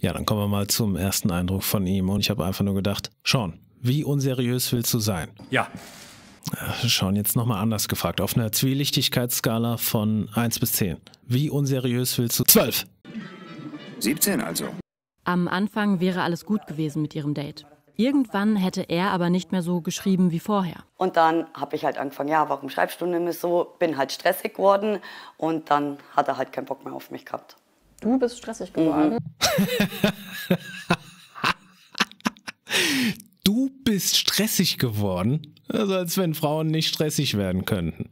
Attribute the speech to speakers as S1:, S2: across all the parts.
S1: Ja, dann kommen wir mal zum ersten Eindruck von ihm. Und ich habe einfach nur gedacht, Sean, wie unseriös willst du sein? Ja. Äh, Sean, jetzt nochmal anders gefragt. Auf einer Zwielichtigkeitsskala von 1 bis 10. Wie unseriös willst du? 12.
S2: 17 also.
S3: Am Anfang wäre alles gut gewesen mit ihrem Date. Irgendwann hätte er aber nicht mehr so geschrieben wie vorher.
S4: Und dann habe ich halt angefangen, ja, warum schreibst du nicht mehr so? Bin halt stressig geworden und dann hat er halt keinen Bock mehr auf mich gehabt.
S3: Du bist stressig mhm. geworden.
S1: du bist stressig geworden. Also als wenn Frauen nicht stressig werden könnten.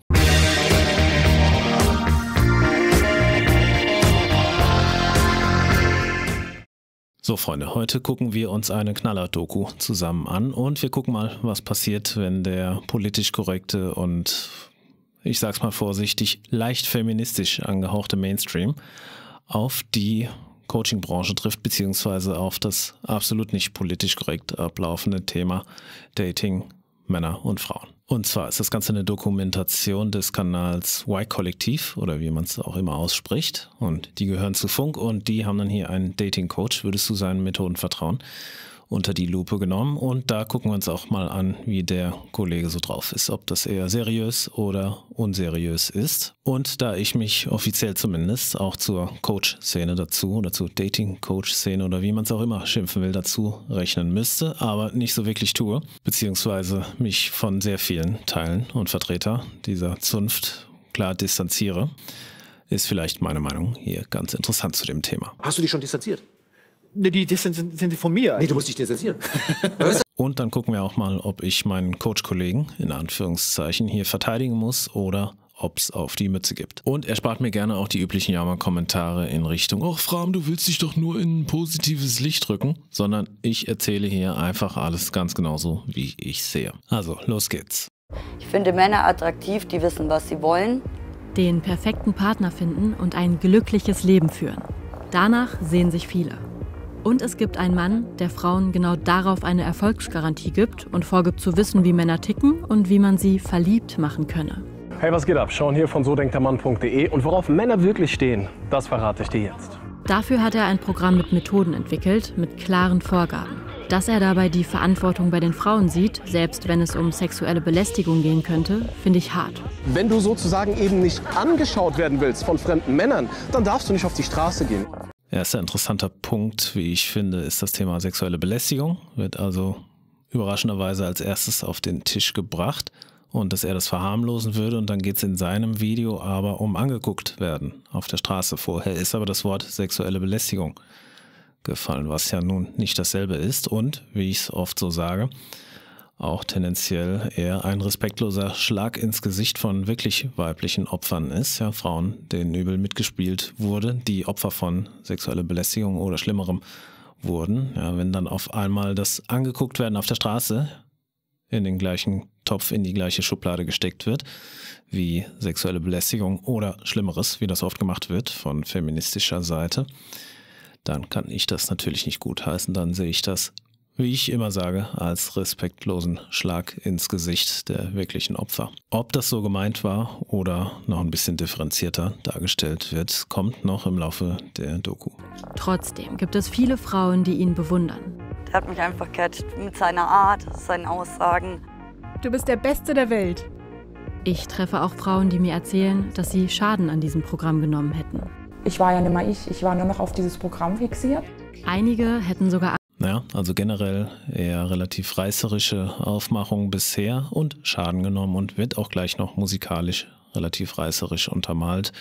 S1: So, Freunde, heute gucken wir uns eine Knaller-Doku zusammen an und wir gucken mal, was passiert, wenn der politisch korrekte und, ich sag's mal vorsichtig, leicht feministisch angehauchte Mainstream auf die Coachingbranche trifft, beziehungsweise auf das absolut nicht politisch korrekt ablaufende Thema Dating Männer und Frauen. Und zwar ist das Ganze eine Dokumentation des Kanals Y-Kollektiv oder wie man es auch immer ausspricht. Und die gehören zu Funk und die haben dann hier einen Dating-Coach. Würdest du seinen Methoden vertrauen? unter die Lupe genommen und da gucken wir uns auch mal an, wie der Kollege so drauf ist, ob das eher seriös oder unseriös ist. Und da ich mich offiziell zumindest auch zur Coach-Szene dazu oder zur Dating-Coach-Szene oder wie man es auch immer schimpfen will, dazu rechnen müsste, aber nicht so wirklich tue, beziehungsweise mich von sehr vielen Teilen und Vertretern dieser Zunft klar distanziere, ist vielleicht meine Meinung hier ganz interessant zu dem Thema.
S2: Hast du dich schon distanziert? Nee, die distanzieren sind von mir. Nee, du musst dich distanzieren.
S1: Und dann gucken wir auch mal, ob ich meinen Coach-Kollegen in Anführungszeichen hier verteidigen muss oder ob es auf die Mütze gibt. Und er spart mir gerne auch die üblichen Jammer-Kommentare in Richtung, ach Fram, du willst dich doch nur in ein positives Licht rücken, sondern ich erzähle hier einfach alles ganz genauso, wie ich sehe. Also, los geht's.
S4: Ich finde Männer attraktiv, die wissen, was sie wollen. Den
S3: perfekten Partner finden und ein glückliches Leben führen. Danach sehen sich viele. Und es gibt einen Mann, der Frauen genau darauf eine Erfolgsgarantie gibt und vorgibt zu wissen, wie Männer ticken und wie man sie verliebt machen könne.
S2: Hey, was geht ab? Schauen hier von sodenktermann.de und worauf Männer wirklich stehen, das verrate ich dir jetzt.
S3: Dafür hat er ein Programm mit Methoden entwickelt, mit klaren Vorgaben. Dass er dabei die Verantwortung bei den Frauen sieht, selbst wenn es um sexuelle Belästigung gehen könnte, finde ich hart.
S2: Wenn du sozusagen eben nicht angeschaut werden willst von fremden Männern, dann darfst du nicht auf die Straße gehen.
S1: Erster interessanter Punkt, wie ich finde, ist das Thema sexuelle Belästigung. Wird also überraschenderweise als erstes auf den Tisch gebracht und dass er das verharmlosen würde. Und dann geht es in seinem Video aber um angeguckt werden auf der Straße. Vorher ist aber das Wort sexuelle Belästigung gefallen, was ja nun nicht dasselbe ist. Und, wie ich es oft so sage, auch tendenziell eher ein respektloser Schlag ins Gesicht von wirklich weiblichen Opfern ist. Ja, Frauen, denen übel mitgespielt wurde, die Opfer von sexueller Belästigung oder Schlimmerem wurden. Ja, wenn dann auf einmal das angeguckt werden auf der Straße in den gleichen Topf, in die gleiche Schublade gesteckt wird, wie sexuelle Belästigung oder Schlimmeres, wie das oft gemacht wird von feministischer Seite, dann kann ich das natürlich nicht gutheißen. Dann sehe ich das wie ich immer sage, als respektlosen Schlag ins Gesicht der wirklichen Opfer. Ob das so gemeint war oder noch ein bisschen differenzierter dargestellt wird, kommt noch im Laufe der Doku.
S3: Trotzdem gibt es viele Frauen, die ihn bewundern.
S4: Er hat mich einfach catcht mit seiner Art, seinen Aussagen.
S3: Du bist der Beste der Welt. Ich treffe auch Frauen, die mir erzählen, dass sie Schaden an diesem Programm genommen hätten. Ich war ja nicht mehr ich, ich war nur noch auf dieses Programm fixiert. Einige hätten sogar
S1: also generell eher relativ reißerische Aufmachung bisher und Schaden genommen und wird auch gleich noch musikalisch relativ reißerisch untermalt,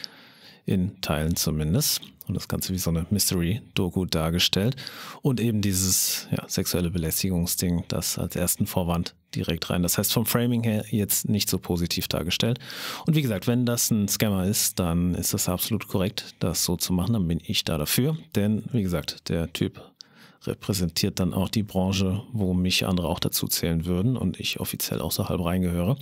S1: in Teilen zumindest. Und das Ganze wie so eine Mystery-Doku dargestellt. Und eben dieses ja, sexuelle Belästigungsding, das als ersten Vorwand direkt rein. Das heißt, vom Framing her jetzt nicht so positiv dargestellt. Und wie gesagt, wenn das ein Scammer ist, dann ist das absolut korrekt, das so zu machen. Dann bin ich da dafür. Denn wie gesagt, der Typ repräsentiert dann auch die Branche, wo mich andere auch dazu zählen würden und ich offiziell außerhalb reingehöre.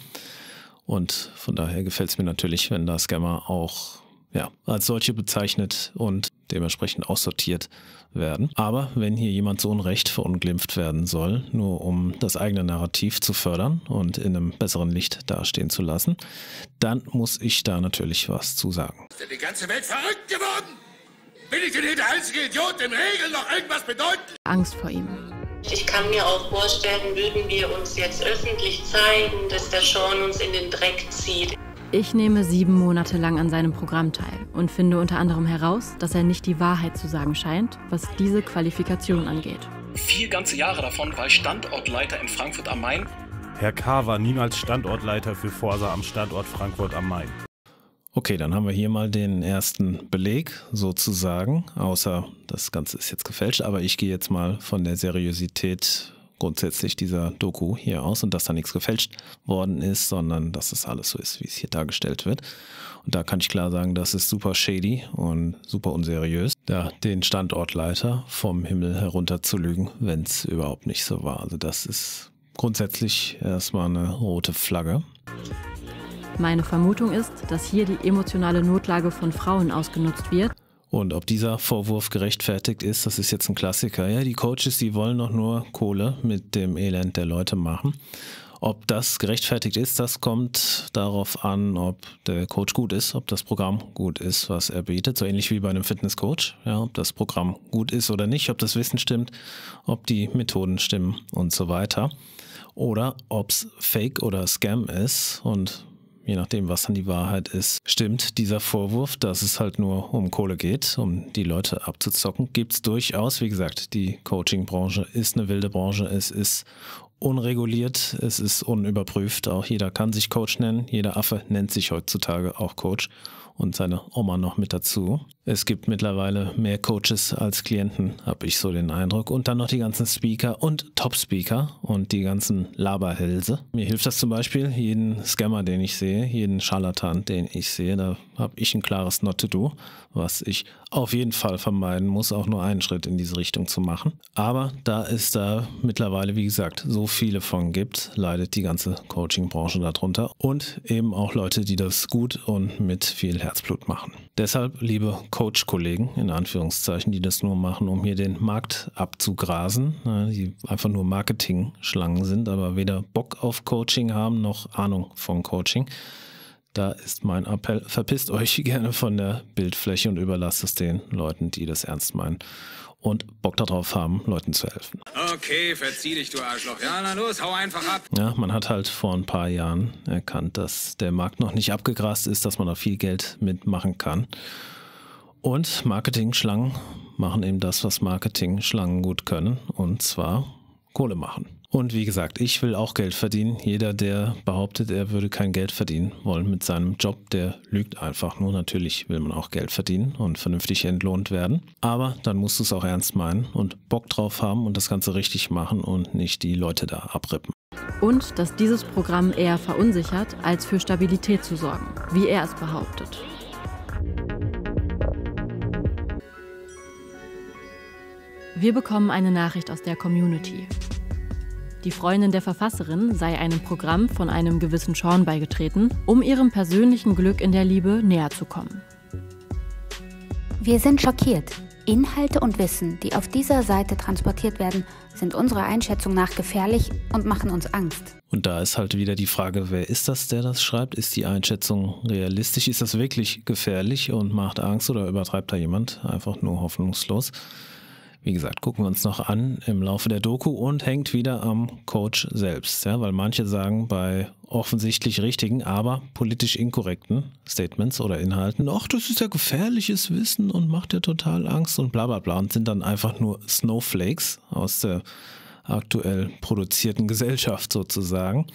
S1: Und von daher gefällt es mir natürlich, wenn da Scammer auch ja, als solche bezeichnet und dementsprechend aussortiert werden. Aber wenn hier jemand so unrecht verunglimpft werden soll, nur um das eigene Narrativ zu fördern und in einem besseren Licht dastehen zu lassen, dann muss ich da natürlich was zu sagen.
S4: Ist denn die ganze Welt verrückt geworden? Bin ich denn der einzige Idiot, dem Regeln noch irgendwas bedeuten?
S3: Angst vor ihm.
S4: Ich kann mir auch vorstellen, würden wir uns jetzt öffentlich zeigen, dass der Sean uns in den Dreck zieht.
S3: Ich nehme sieben Monate lang an seinem Programm teil und finde unter anderem heraus, dass er nicht die Wahrheit zu sagen scheint, was diese
S2: Qualifikation angeht. Vier ganze Jahre davon war ich Standortleiter in Frankfurt am Main.
S1: Herr K. war niemals Standortleiter für Forsa am Standort Frankfurt am Main. Okay, dann haben wir hier mal den ersten Beleg sozusagen, außer das Ganze ist jetzt gefälscht, aber ich gehe jetzt mal von der Seriosität grundsätzlich dieser Doku hier aus und dass da nichts gefälscht worden ist, sondern dass das alles so ist, wie es hier dargestellt wird. Und da kann ich klar sagen, das ist super shady und super unseriös, da den Standortleiter vom Himmel herunter zu lügen, wenn es überhaupt nicht so war. Also das ist grundsätzlich erstmal eine rote Flagge.
S3: Meine Vermutung ist, dass hier die emotionale Notlage von Frauen ausgenutzt wird.
S1: Und ob dieser Vorwurf gerechtfertigt ist, das ist jetzt ein Klassiker. Ja, die Coaches, die wollen doch nur Kohle mit dem Elend der Leute machen. Ob das gerechtfertigt ist, das kommt darauf an, ob der Coach gut ist, ob das Programm gut ist, was er bietet. So ähnlich wie bei einem Fitnesscoach. Ja, ob das Programm gut ist oder nicht, ob das Wissen stimmt, ob die Methoden stimmen und so weiter. Oder ob es Fake oder Scam ist und je nachdem, was dann die Wahrheit ist, stimmt dieser Vorwurf, dass es halt nur um Kohle geht, um die Leute abzuzocken, gibt es durchaus. Wie gesagt, die Coaching-Branche ist eine wilde Branche, es ist unreguliert, es ist unüberprüft. Auch jeder kann sich Coach nennen, jeder Affe nennt sich heutzutage auch Coach und seine Oma noch mit dazu. Es gibt mittlerweile mehr Coaches als Klienten, habe ich so den Eindruck. Und dann noch die ganzen Speaker und Top-Speaker und die ganzen Laberhälse. Mir hilft das zum Beispiel, jeden Scammer, den ich sehe, jeden Scharlatan, den ich sehe, da habe ich ein klares Not-to-Do, was ich auf jeden Fall vermeiden muss, auch nur einen Schritt in diese Richtung zu machen. Aber da es da mittlerweile, wie gesagt, so viele von gibt, leidet die ganze Coaching-Branche darunter. Und eben auch Leute, die das gut und mit viel Herzblut machen. Deshalb, liebe Coach-Kollegen, in Anführungszeichen, die das nur machen, um hier den Markt abzugrasen, ne, die einfach nur Marketing-Schlangen sind, aber weder Bock auf Coaching haben noch Ahnung von Coaching, da ist mein Appell, verpisst euch gerne von der Bildfläche und überlasst es den Leuten, die das ernst meinen und Bock darauf haben, Leuten zu helfen. Okay, verzieh dich, du Arschloch. Ja, na los, hau einfach ab. Ja, man hat halt vor ein paar Jahren erkannt, dass der Markt noch nicht abgegrast ist, dass man da viel Geld mitmachen kann. Und Marketing-Schlangen machen eben das, was Marketing-Schlangen gut können, und zwar Kohle machen. Und wie gesagt, ich will auch Geld verdienen. Jeder, der behauptet, er würde kein Geld verdienen wollen mit seinem Job, der lügt einfach nur. Natürlich will man auch Geld verdienen und vernünftig entlohnt werden. Aber dann musst du es auch ernst meinen und Bock drauf haben und das Ganze richtig machen und nicht die Leute da abrippen.
S3: Und dass dieses Programm eher verunsichert, als für Stabilität zu sorgen, wie er es behauptet. Wir bekommen eine Nachricht aus der Community die Freundin der Verfasserin, sei einem Programm von einem gewissen Sean beigetreten, um ihrem persönlichen Glück in der Liebe näher zu kommen.
S4: Wir sind schockiert. Inhalte und Wissen, die auf dieser Seite transportiert werden, sind unserer Einschätzung nach gefährlich und machen uns Angst.
S1: Und da ist halt wieder die Frage, wer ist das, der das schreibt? Ist die Einschätzung realistisch? Ist das wirklich gefährlich und macht Angst oder übertreibt da jemand einfach nur hoffnungslos? Wie gesagt, gucken wir uns noch an im Laufe der Doku und hängt wieder am Coach selbst, ja, weil manche sagen bei offensichtlich richtigen, aber politisch inkorrekten Statements oder Inhalten, ach, das ist ja gefährliches Wissen und macht ja total Angst und bla bla bla und sind dann einfach nur Snowflakes aus der aktuell produzierten Gesellschaft sozusagen.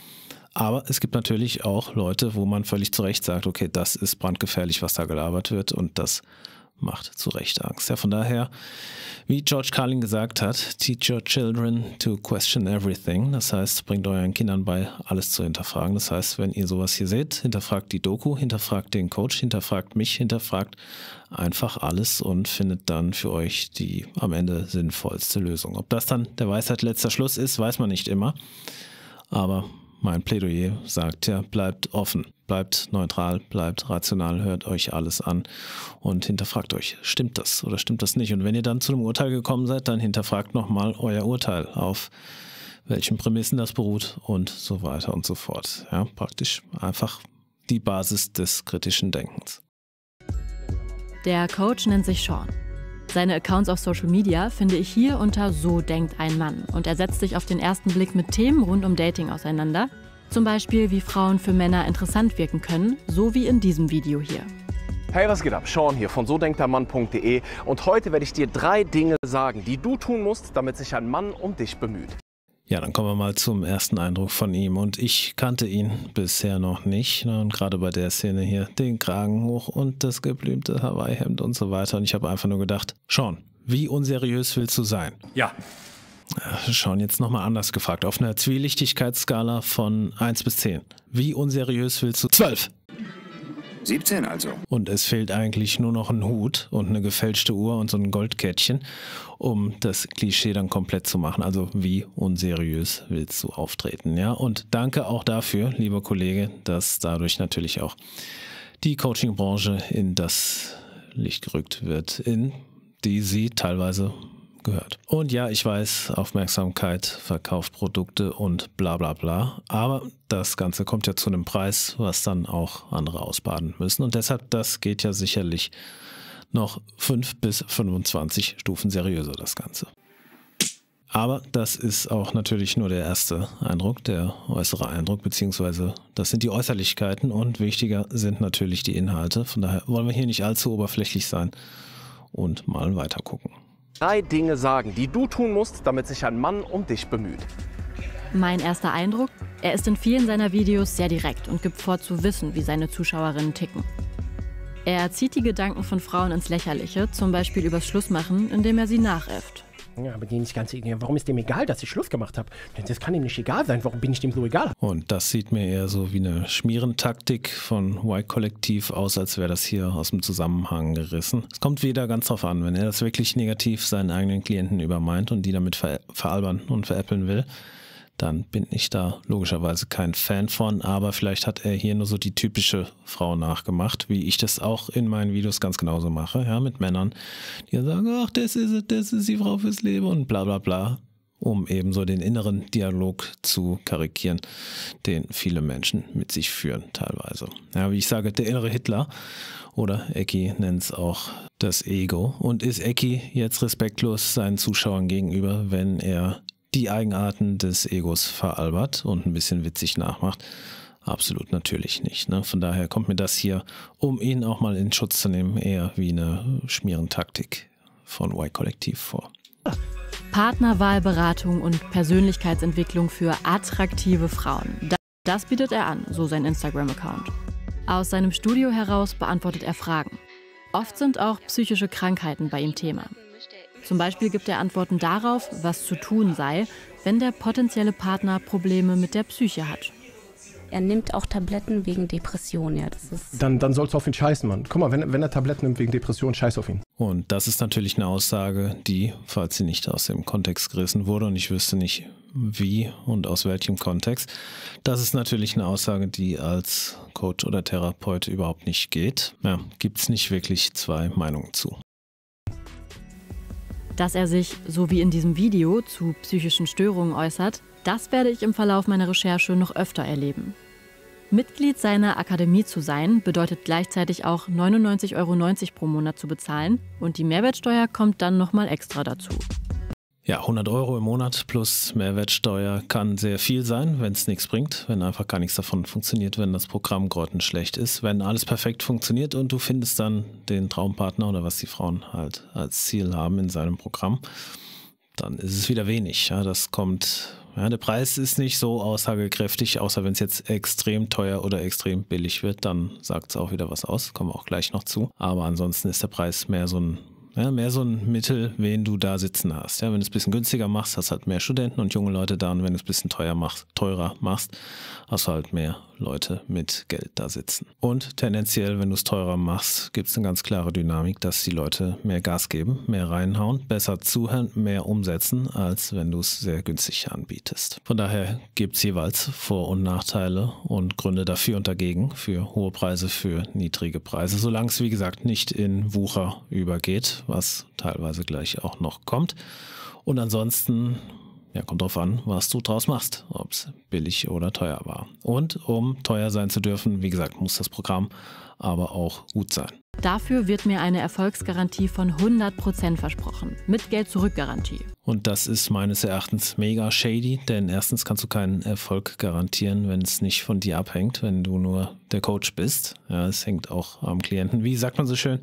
S1: Aber es gibt natürlich auch Leute, wo man völlig zu Recht sagt, okay, das ist brandgefährlich, was da gelabert wird und das macht zu Recht Angst. Ja, von daher, wie George Carlin gesagt hat, teach your children to question everything. Das heißt, bringt euren Kindern bei, alles zu hinterfragen. Das heißt, wenn ihr sowas hier seht, hinterfragt die Doku, hinterfragt den Coach, hinterfragt mich, hinterfragt einfach alles und findet dann für euch die am Ende sinnvollste Lösung. Ob das dann der Weisheit letzter Schluss ist, weiß man nicht immer. Aber mein Plädoyer sagt ja, bleibt offen, bleibt neutral, bleibt rational, hört euch alles an und hinterfragt euch, stimmt das oder stimmt das nicht? Und wenn ihr dann zu einem Urteil gekommen seid, dann hinterfragt nochmal euer Urteil, auf welchen Prämissen das beruht und so weiter und so fort. Ja, praktisch einfach die Basis des kritischen Denkens.
S3: Der Coach nennt sich Sean. Seine Accounts auf Social Media finde ich hier unter So denkt ein Mann und er setzt sich auf den ersten Blick mit Themen rund um Dating auseinander, zum Beispiel wie Frauen für Männer interessant wirken können, so wie in diesem Video hier.
S2: Hey, was geht ab? Sean hier von sodenktermann.de und heute werde ich dir drei Dinge sagen, die du tun musst, damit sich ein Mann um dich bemüht.
S1: Ja, dann kommen wir mal zum ersten Eindruck von ihm. Und ich kannte ihn bisher noch nicht. Ne? Und gerade bei der Szene hier, den Kragen hoch und das geblümte Hawaii-Hemd und so weiter. Und ich habe einfach nur gedacht, Sean, wie unseriös willst du sein? Ja. Äh, Sean, jetzt nochmal anders gefragt. Auf einer Zwielichtigkeitsskala von 1 bis 10. Wie unseriös willst du? 12! 17 also. Und es fehlt eigentlich nur noch ein Hut und eine gefälschte Uhr und so ein Goldkettchen, um das Klischee dann komplett zu machen. Also wie unseriös willst du auftreten, ja? Und danke auch dafür, lieber Kollege, dass dadurch natürlich auch die Coachingbranche in das Licht gerückt wird, in die sie teilweise gehört. Und ja, ich weiß, Aufmerksamkeit verkauft Produkte und bla bla bla. Aber das Ganze kommt ja zu einem Preis, was dann auch andere ausbaden müssen. Und deshalb, das geht ja sicherlich noch 5 bis 25 Stufen seriöser, das Ganze. Aber das ist auch natürlich nur der erste Eindruck, der äußere Eindruck, beziehungsweise das sind die Äußerlichkeiten und wichtiger sind natürlich die Inhalte. Von daher wollen wir
S2: hier nicht allzu oberflächlich sein und mal weiter gucken. Drei Dinge sagen, die du tun musst, damit sich ein Mann um dich bemüht.
S3: Mein erster Eindruck, er ist in vielen seiner Videos sehr direkt und gibt vor zu wissen, wie seine Zuschauerinnen ticken. Er zieht die Gedanken von Frauen ins Lächerliche, zum Beispiel übers Schlussmachen, indem er sie nachäfft.
S2: Ja, aber den nicht ganz. Warum ist dem egal, dass ich Schluss gemacht habe? Das kann ihm nicht egal sein. Warum bin ich dem so egal? Und
S1: das sieht mir eher so wie eine Schmierentaktik von Y-Kollektiv aus, als wäre das hier aus dem Zusammenhang gerissen. Es kommt wieder ganz drauf an, wenn er das wirklich negativ seinen eigenen Klienten übermeint und die damit ver veralbern und veräppeln will, dann bin ich da logischerweise kein Fan von, aber vielleicht hat er hier nur so die typische Frau nachgemacht, wie ich das auch in meinen Videos ganz genauso mache, ja, mit Männern, die sagen, ach, das ist es, das ist die Frau fürs Leben und bla bla bla, um eben so den inneren Dialog zu karikieren, den viele Menschen mit sich führen teilweise. Ja, wie ich sage, der innere Hitler oder Ecki nennt es auch das Ego. Und ist Ecki jetzt respektlos seinen Zuschauern gegenüber, wenn er die Eigenarten des Egos veralbert und ein bisschen witzig nachmacht. Absolut natürlich nicht. Ne? Von daher kommt mir das hier, um ihn auch mal in Schutz zu nehmen, eher wie eine Schmierentaktik von Y-Kollektiv vor.
S3: Partnerwahlberatung und Persönlichkeitsentwicklung für attraktive Frauen. Das bietet er an, so sein Instagram-Account. Aus seinem Studio heraus beantwortet er Fragen. Oft sind auch psychische Krankheiten bei ihm Thema. Zum Beispiel gibt er Antworten darauf, was zu tun sei, wenn der potenzielle Partner Probleme mit der Psyche hat. Er nimmt auch Tabletten wegen Depression, ja. Das ist
S2: dann, dann sollst du auf ihn scheißen, Mann. Guck mal, wenn, wenn er Tabletten nimmt wegen Depression, scheiß auf ihn. Und das ist natürlich eine Aussage, die, falls sie nicht aus
S1: dem Kontext gerissen wurde und ich wüsste nicht wie und aus welchem Kontext, das ist natürlich eine Aussage, die als Coach oder Therapeut überhaupt nicht geht. Ja, Gibt es nicht wirklich zwei Meinungen zu.
S3: Dass er sich, so wie in diesem Video, zu psychischen Störungen äußert, das werde ich im Verlauf meiner Recherche noch öfter erleben. Mitglied seiner Akademie zu sein, bedeutet gleichzeitig auch 99,90 Euro pro Monat zu bezahlen und die Mehrwertsteuer kommt dann nochmal extra dazu.
S1: Ja, 100 Euro im Monat plus Mehrwertsteuer kann sehr viel sein, wenn es nichts bringt, wenn einfach gar nichts davon funktioniert, wenn das Programm grottenschlecht ist, wenn alles perfekt funktioniert und du findest dann den Traumpartner oder was die Frauen halt als Ziel haben in seinem Programm, dann ist es wieder wenig. Ja, das kommt, ja, der Preis ist nicht so aussagekräftig, außer wenn es jetzt extrem teuer oder extrem billig wird, dann sagt es auch wieder was aus, kommen wir auch gleich noch zu. Aber ansonsten ist der Preis mehr so ein ja, mehr so ein Mittel, wen du da sitzen hast. Ja, wenn du es ein bisschen günstiger machst, hast du halt mehr Studenten und junge Leute da. Und wenn du es ein bisschen teuer machst, teurer machst, hast du halt mehr Leute mit Geld da sitzen. Und tendenziell, wenn du es teurer machst, gibt es eine ganz klare Dynamik, dass die Leute mehr Gas geben, mehr reinhauen, besser zuhören, mehr umsetzen, als wenn du es sehr günstig anbietest. Von daher gibt es jeweils Vor- und Nachteile und Gründe dafür und dagegen, für hohe Preise, für niedrige Preise, solange es wie gesagt nicht in Wucher übergeht, was teilweise gleich auch noch kommt. Und ansonsten ja, kommt drauf an, was du draus machst, ob es billig oder teuer war. Und um teuer sein zu dürfen, wie gesagt, muss das Programm aber auch gut sein.
S3: Dafür wird mir eine Erfolgsgarantie von 100% versprochen, mit Geld-Zurück-Garantie.
S1: Und das ist meines Erachtens mega shady, denn erstens kannst du keinen Erfolg garantieren, wenn es nicht von dir abhängt, wenn du nur der Coach bist. Ja, es hängt auch am Klienten. Wie sagt man so schön?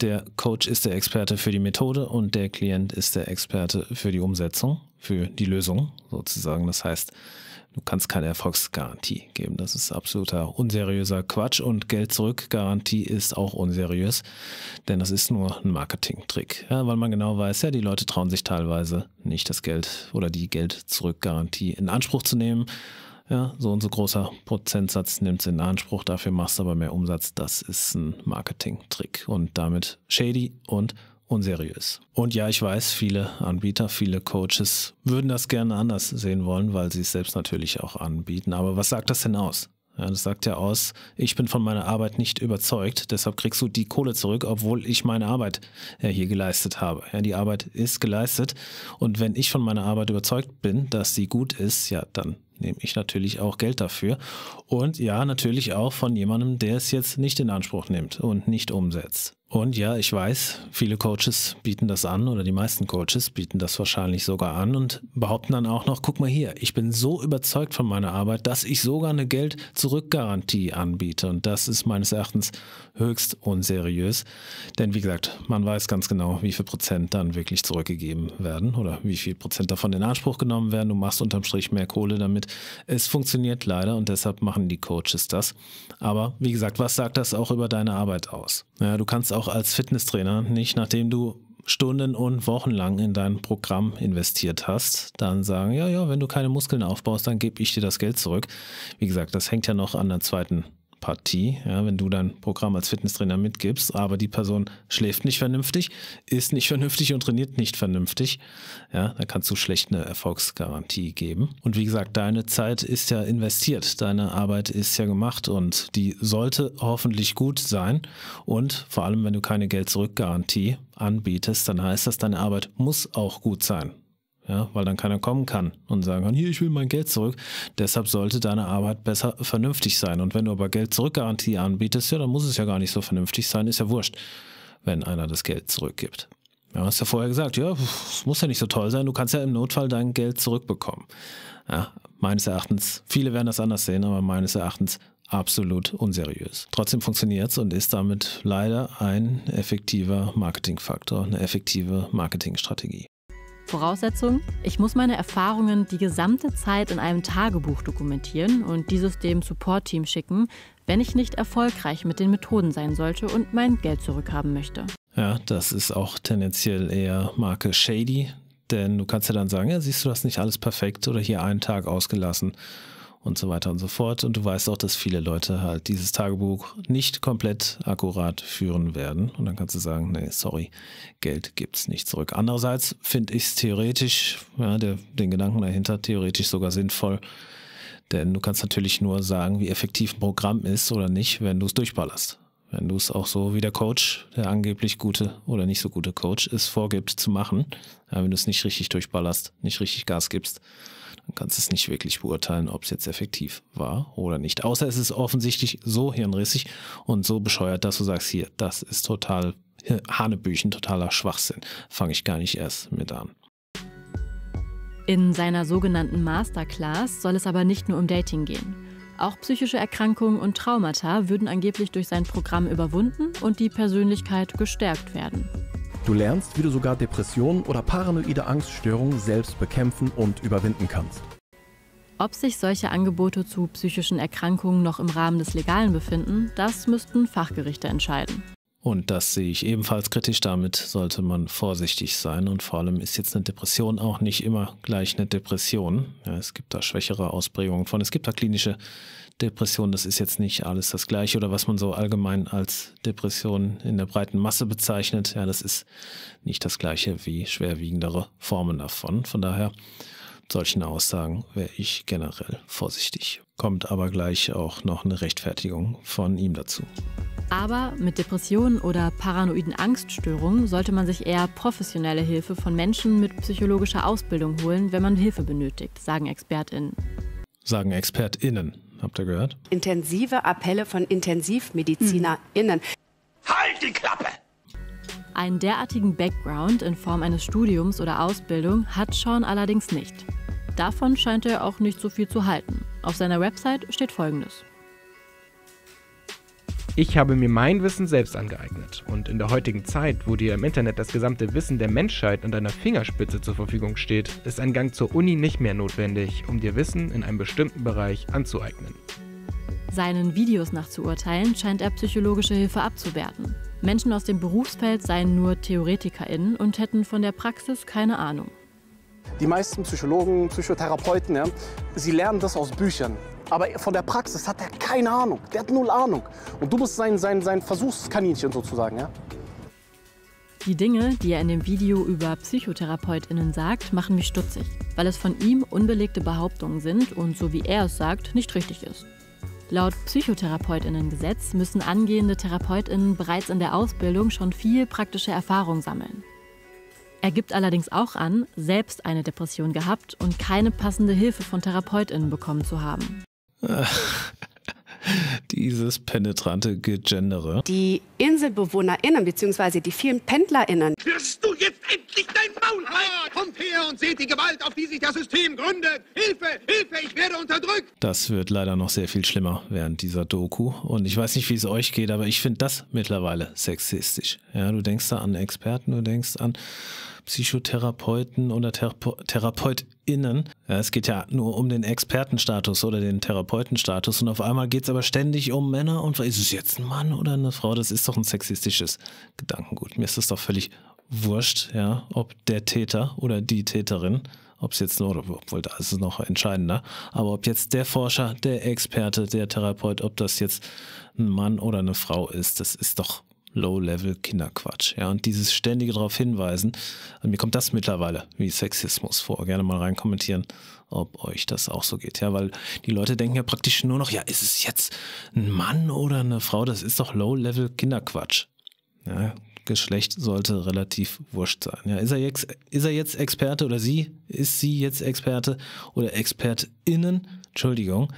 S1: Der Coach ist der Experte für die Methode und der Klient ist der Experte für die Umsetzung für die Lösung sozusagen. Das heißt, du kannst keine Erfolgsgarantie geben. Das ist absoluter unseriöser Quatsch und Geld zurück Garantie ist auch unseriös, denn das ist nur ein Marketingtrick, ja, weil man genau weiß, ja, die Leute trauen sich teilweise nicht das Geld oder die Geld zurück Garantie in Anspruch zu nehmen. Ja, so und so großer Prozentsatz nimmt es in Anspruch, dafür machst du aber mehr Umsatz. Das ist ein Marketing-Trick und damit shady und unseriös. Und ja, ich weiß, viele Anbieter, viele Coaches würden das gerne anders sehen wollen, weil sie es selbst natürlich auch anbieten. Aber was sagt das denn aus? Ja, das sagt ja aus, ich bin von meiner Arbeit nicht überzeugt, deshalb kriegst du die Kohle zurück, obwohl ich meine Arbeit ja, äh, hier geleistet habe. Ja, die Arbeit ist geleistet und wenn ich von meiner Arbeit überzeugt bin, dass sie gut ist, ja, dann nehme ich natürlich auch Geld dafür. Und ja, natürlich auch von jemandem, der es jetzt nicht in Anspruch nimmt und nicht umsetzt. Und ja, ich weiß, viele Coaches bieten das an oder die meisten Coaches bieten das wahrscheinlich sogar an und behaupten dann auch noch, guck mal hier, ich bin so überzeugt von meiner Arbeit, dass ich sogar eine Geld-Zurück-Garantie anbiete. Und das ist meines Erachtens höchst unseriös. Denn wie gesagt, man weiß ganz genau, wie viel Prozent dann wirklich zurückgegeben werden oder wie viel Prozent davon in Anspruch genommen werden. Du machst unterm Strich mehr Kohle damit. Es funktioniert leider und deshalb machen die Coaches das. Aber wie gesagt, was sagt das auch über deine Arbeit aus? Ja, du kannst auch auch als Fitnesstrainer nicht, nachdem du Stunden und Wochen lang in dein Programm investiert hast, dann sagen, ja, ja, wenn du keine Muskeln aufbaust, dann gebe ich dir das Geld zurück. Wie gesagt, das hängt ja noch an der zweiten Partie, ja, wenn du dein Programm als Fitnesstrainer mitgibst, aber die Person schläft nicht vernünftig, ist nicht vernünftig und trainiert nicht vernünftig, ja, dann kannst du schlecht eine Erfolgsgarantie geben. Und wie gesagt, deine Zeit ist ja investiert, deine Arbeit ist ja gemacht und die sollte hoffentlich gut sein. Und vor allem, wenn du keine Geld-Zurück-Garantie anbietest, dann heißt das, deine Arbeit muss auch gut sein ja, weil dann keiner kommen kann und sagen kann, hier, ich will mein Geld zurück. Deshalb sollte deine Arbeit besser vernünftig sein. Und wenn du aber Geld zurückgarantie anbietest, ja, dann muss es ja gar nicht so vernünftig sein, ist ja wurscht, wenn einer das Geld zurückgibt. Ja, hast ja vorher gesagt, ja, es muss ja nicht so toll sein, du kannst ja im Notfall dein Geld zurückbekommen. Ja, meines Erachtens, viele werden das anders sehen, aber meines Erachtens absolut unseriös. Trotzdem funktioniert es und ist damit leider ein effektiver Marketingfaktor, eine effektive Marketingstrategie.
S3: Voraussetzung, ich muss meine Erfahrungen die gesamte Zeit in einem Tagebuch dokumentieren und dieses dem Support-Team schicken, wenn ich nicht erfolgreich mit den Methoden sein sollte und mein Geld zurückhaben möchte.
S1: Ja, das ist auch tendenziell eher Marke Shady, denn du kannst ja dann sagen, ja, siehst du das nicht alles perfekt oder hier einen Tag ausgelassen und so weiter und so fort. Und du weißt auch, dass viele Leute halt dieses Tagebuch nicht komplett akkurat führen werden. Und dann kannst du sagen, nee, sorry, Geld gibt's nicht zurück. Andererseits finde ich es theoretisch, ja, der, den Gedanken dahinter theoretisch sogar sinnvoll, denn du kannst natürlich nur sagen, wie effektiv ein Programm ist oder nicht, wenn du es durchballerst. Wenn du es auch so wie der Coach, der angeblich gute oder nicht so gute Coach ist, vorgibt zu machen, ja, wenn du es nicht richtig durchballerst, nicht richtig Gas gibst, dann kannst es nicht wirklich beurteilen, ob es jetzt effektiv war oder nicht. Außer es ist offensichtlich so hirnrissig und so bescheuert, dass du sagst, hier, das ist total Hanebüchen, totaler Schwachsinn. Fange ich gar nicht erst mit an.
S3: In seiner sogenannten Masterclass soll es aber nicht nur um Dating gehen. Auch psychische Erkrankungen und Traumata würden angeblich durch sein Programm überwunden und die Persönlichkeit gestärkt werden.
S2: Du lernst, wie du sogar Depressionen oder paranoide Angststörungen selbst bekämpfen und überwinden kannst.
S3: Ob sich solche Angebote zu psychischen Erkrankungen noch im Rahmen des Legalen befinden, das müssten Fachgerichte entscheiden.
S1: Und das sehe ich ebenfalls kritisch. Damit sollte man vorsichtig sein. Und vor allem ist jetzt eine Depression auch nicht immer gleich eine Depression. Ja, es gibt da schwächere Ausprägungen von. Es gibt da klinische Depression, das ist jetzt nicht alles das Gleiche oder was man so allgemein als Depression in der breiten Masse bezeichnet, ja, das ist nicht das Gleiche wie schwerwiegendere Formen davon. Von daher, solchen Aussagen wäre ich generell vorsichtig. Kommt aber gleich auch noch eine Rechtfertigung von ihm dazu.
S3: Aber mit Depressionen oder paranoiden Angststörungen sollte man sich eher professionelle Hilfe von Menschen mit psychologischer Ausbildung holen, wenn man Hilfe benötigt, sagen ExpertInnen.
S1: Sagen ExpertInnen. Habt ihr gehört?
S3: Intensive Appelle von IntensivmedizinerInnen.
S1: Halt die Klappe!
S3: Einen derartigen Background in Form eines Studiums oder Ausbildung hat Sean allerdings nicht. Davon scheint er auch nicht so viel zu halten. Auf seiner Website steht Folgendes.
S2: Ich habe mir mein Wissen selbst angeeignet und in der heutigen Zeit, wo dir im Internet das gesamte Wissen der Menschheit an deiner Fingerspitze zur Verfügung steht, ist ein Gang zur Uni nicht mehr notwendig, um dir Wissen in einem bestimmten Bereich anzueignen.
S3: Seinen Videos nachzuurteilen, scheint er psychologische Hilfe abzuwerten. Menschen aus dem Berufsfeld seien nur TheoretikerInnen und hätten von der Praxis keine Ahnung.
S2: Die meisten Psychologen, Psychotherapeuten, ja, sie lernen das aus Büchern aber von der Praxis hat er keine Ahnung. Der hat null Ahnung. Und du bist sein, sein, sein Versuchskaninchen sozusagen. Ja?
S3: Die Dinge, die er in dem Video über PsychotherapeutInnen sagt, machen mich stutzig, weil es von ihm unbelegte Behauptungen sind und so wie er es sagt, nicht richtig ist. Laut PsychotherapeutInnen-Gesetz müssen angehende TherapeutInnen bereits in der Ausbildung schon viel praktische Erfahrung sammeln. Er gibt allerdings auch an, selbst eine Depression gehabt und keine passende Hilfe von TherapeutInnen bekommen zu haben.
S1: Dieses penetrante Gegendere. Die
S4: InselbewohnerInnen bzw. die vielen PendlerInnen. Wirst du jetzt
S2: endlich dein Maul halten? Kommt her und seht die Gewalt, auf die sich das System gründet. Hilfe, Hilfe, ich werde unterdrückt.
S1: Das wird leider noch sehr viel schlimmer während dieser Doku. Und ich weiß nicht, wie es euch geht, aber ich finde das mittlerweile sexistisch. Ja, du denkst da an Experten, du denkst an Psychotherapeuten oder Therape TherapeutInnen. Ja, es geht ja nur um den Expertenstatus oder den Therapeutenstatus und auf einmal geht es aber ständig um Männer und ist es jetzt ein Mann oder eine Frau? Das ist doch ein sexistisches Gedankengut. Mir ist es doch völlig wurscht, ja, ob der Täter oder die Täterin ob es jetzt nur, obwohl da ist es noch entscheidender, aber ob jetzt der Forscher, der Experte, der Therapeut, ob das jetzt ein Mann oder eine Frau ist, das ist doch Low-Level-Kinderquatsch. Ja, und dieses ständige darauf hinweisen, also mir kommt das mittlerweile wie Sexismus vor. Gerne mal rein kommentieren, ob euch das auch so geht. Ja, weil die Leute denken ja praktisch nur noch, ja, ist es jetzt ein Mann oder eine Frau? Das ist doch Low-Level-Kinderquatsch. Ja, Geschlecht sollte relativ wurscht sein. Ja, ist, er jetzt, ist er jetzt Experte oder sie? Ist sie jetzt Experte oder ExpertInnen? Entschuldigung.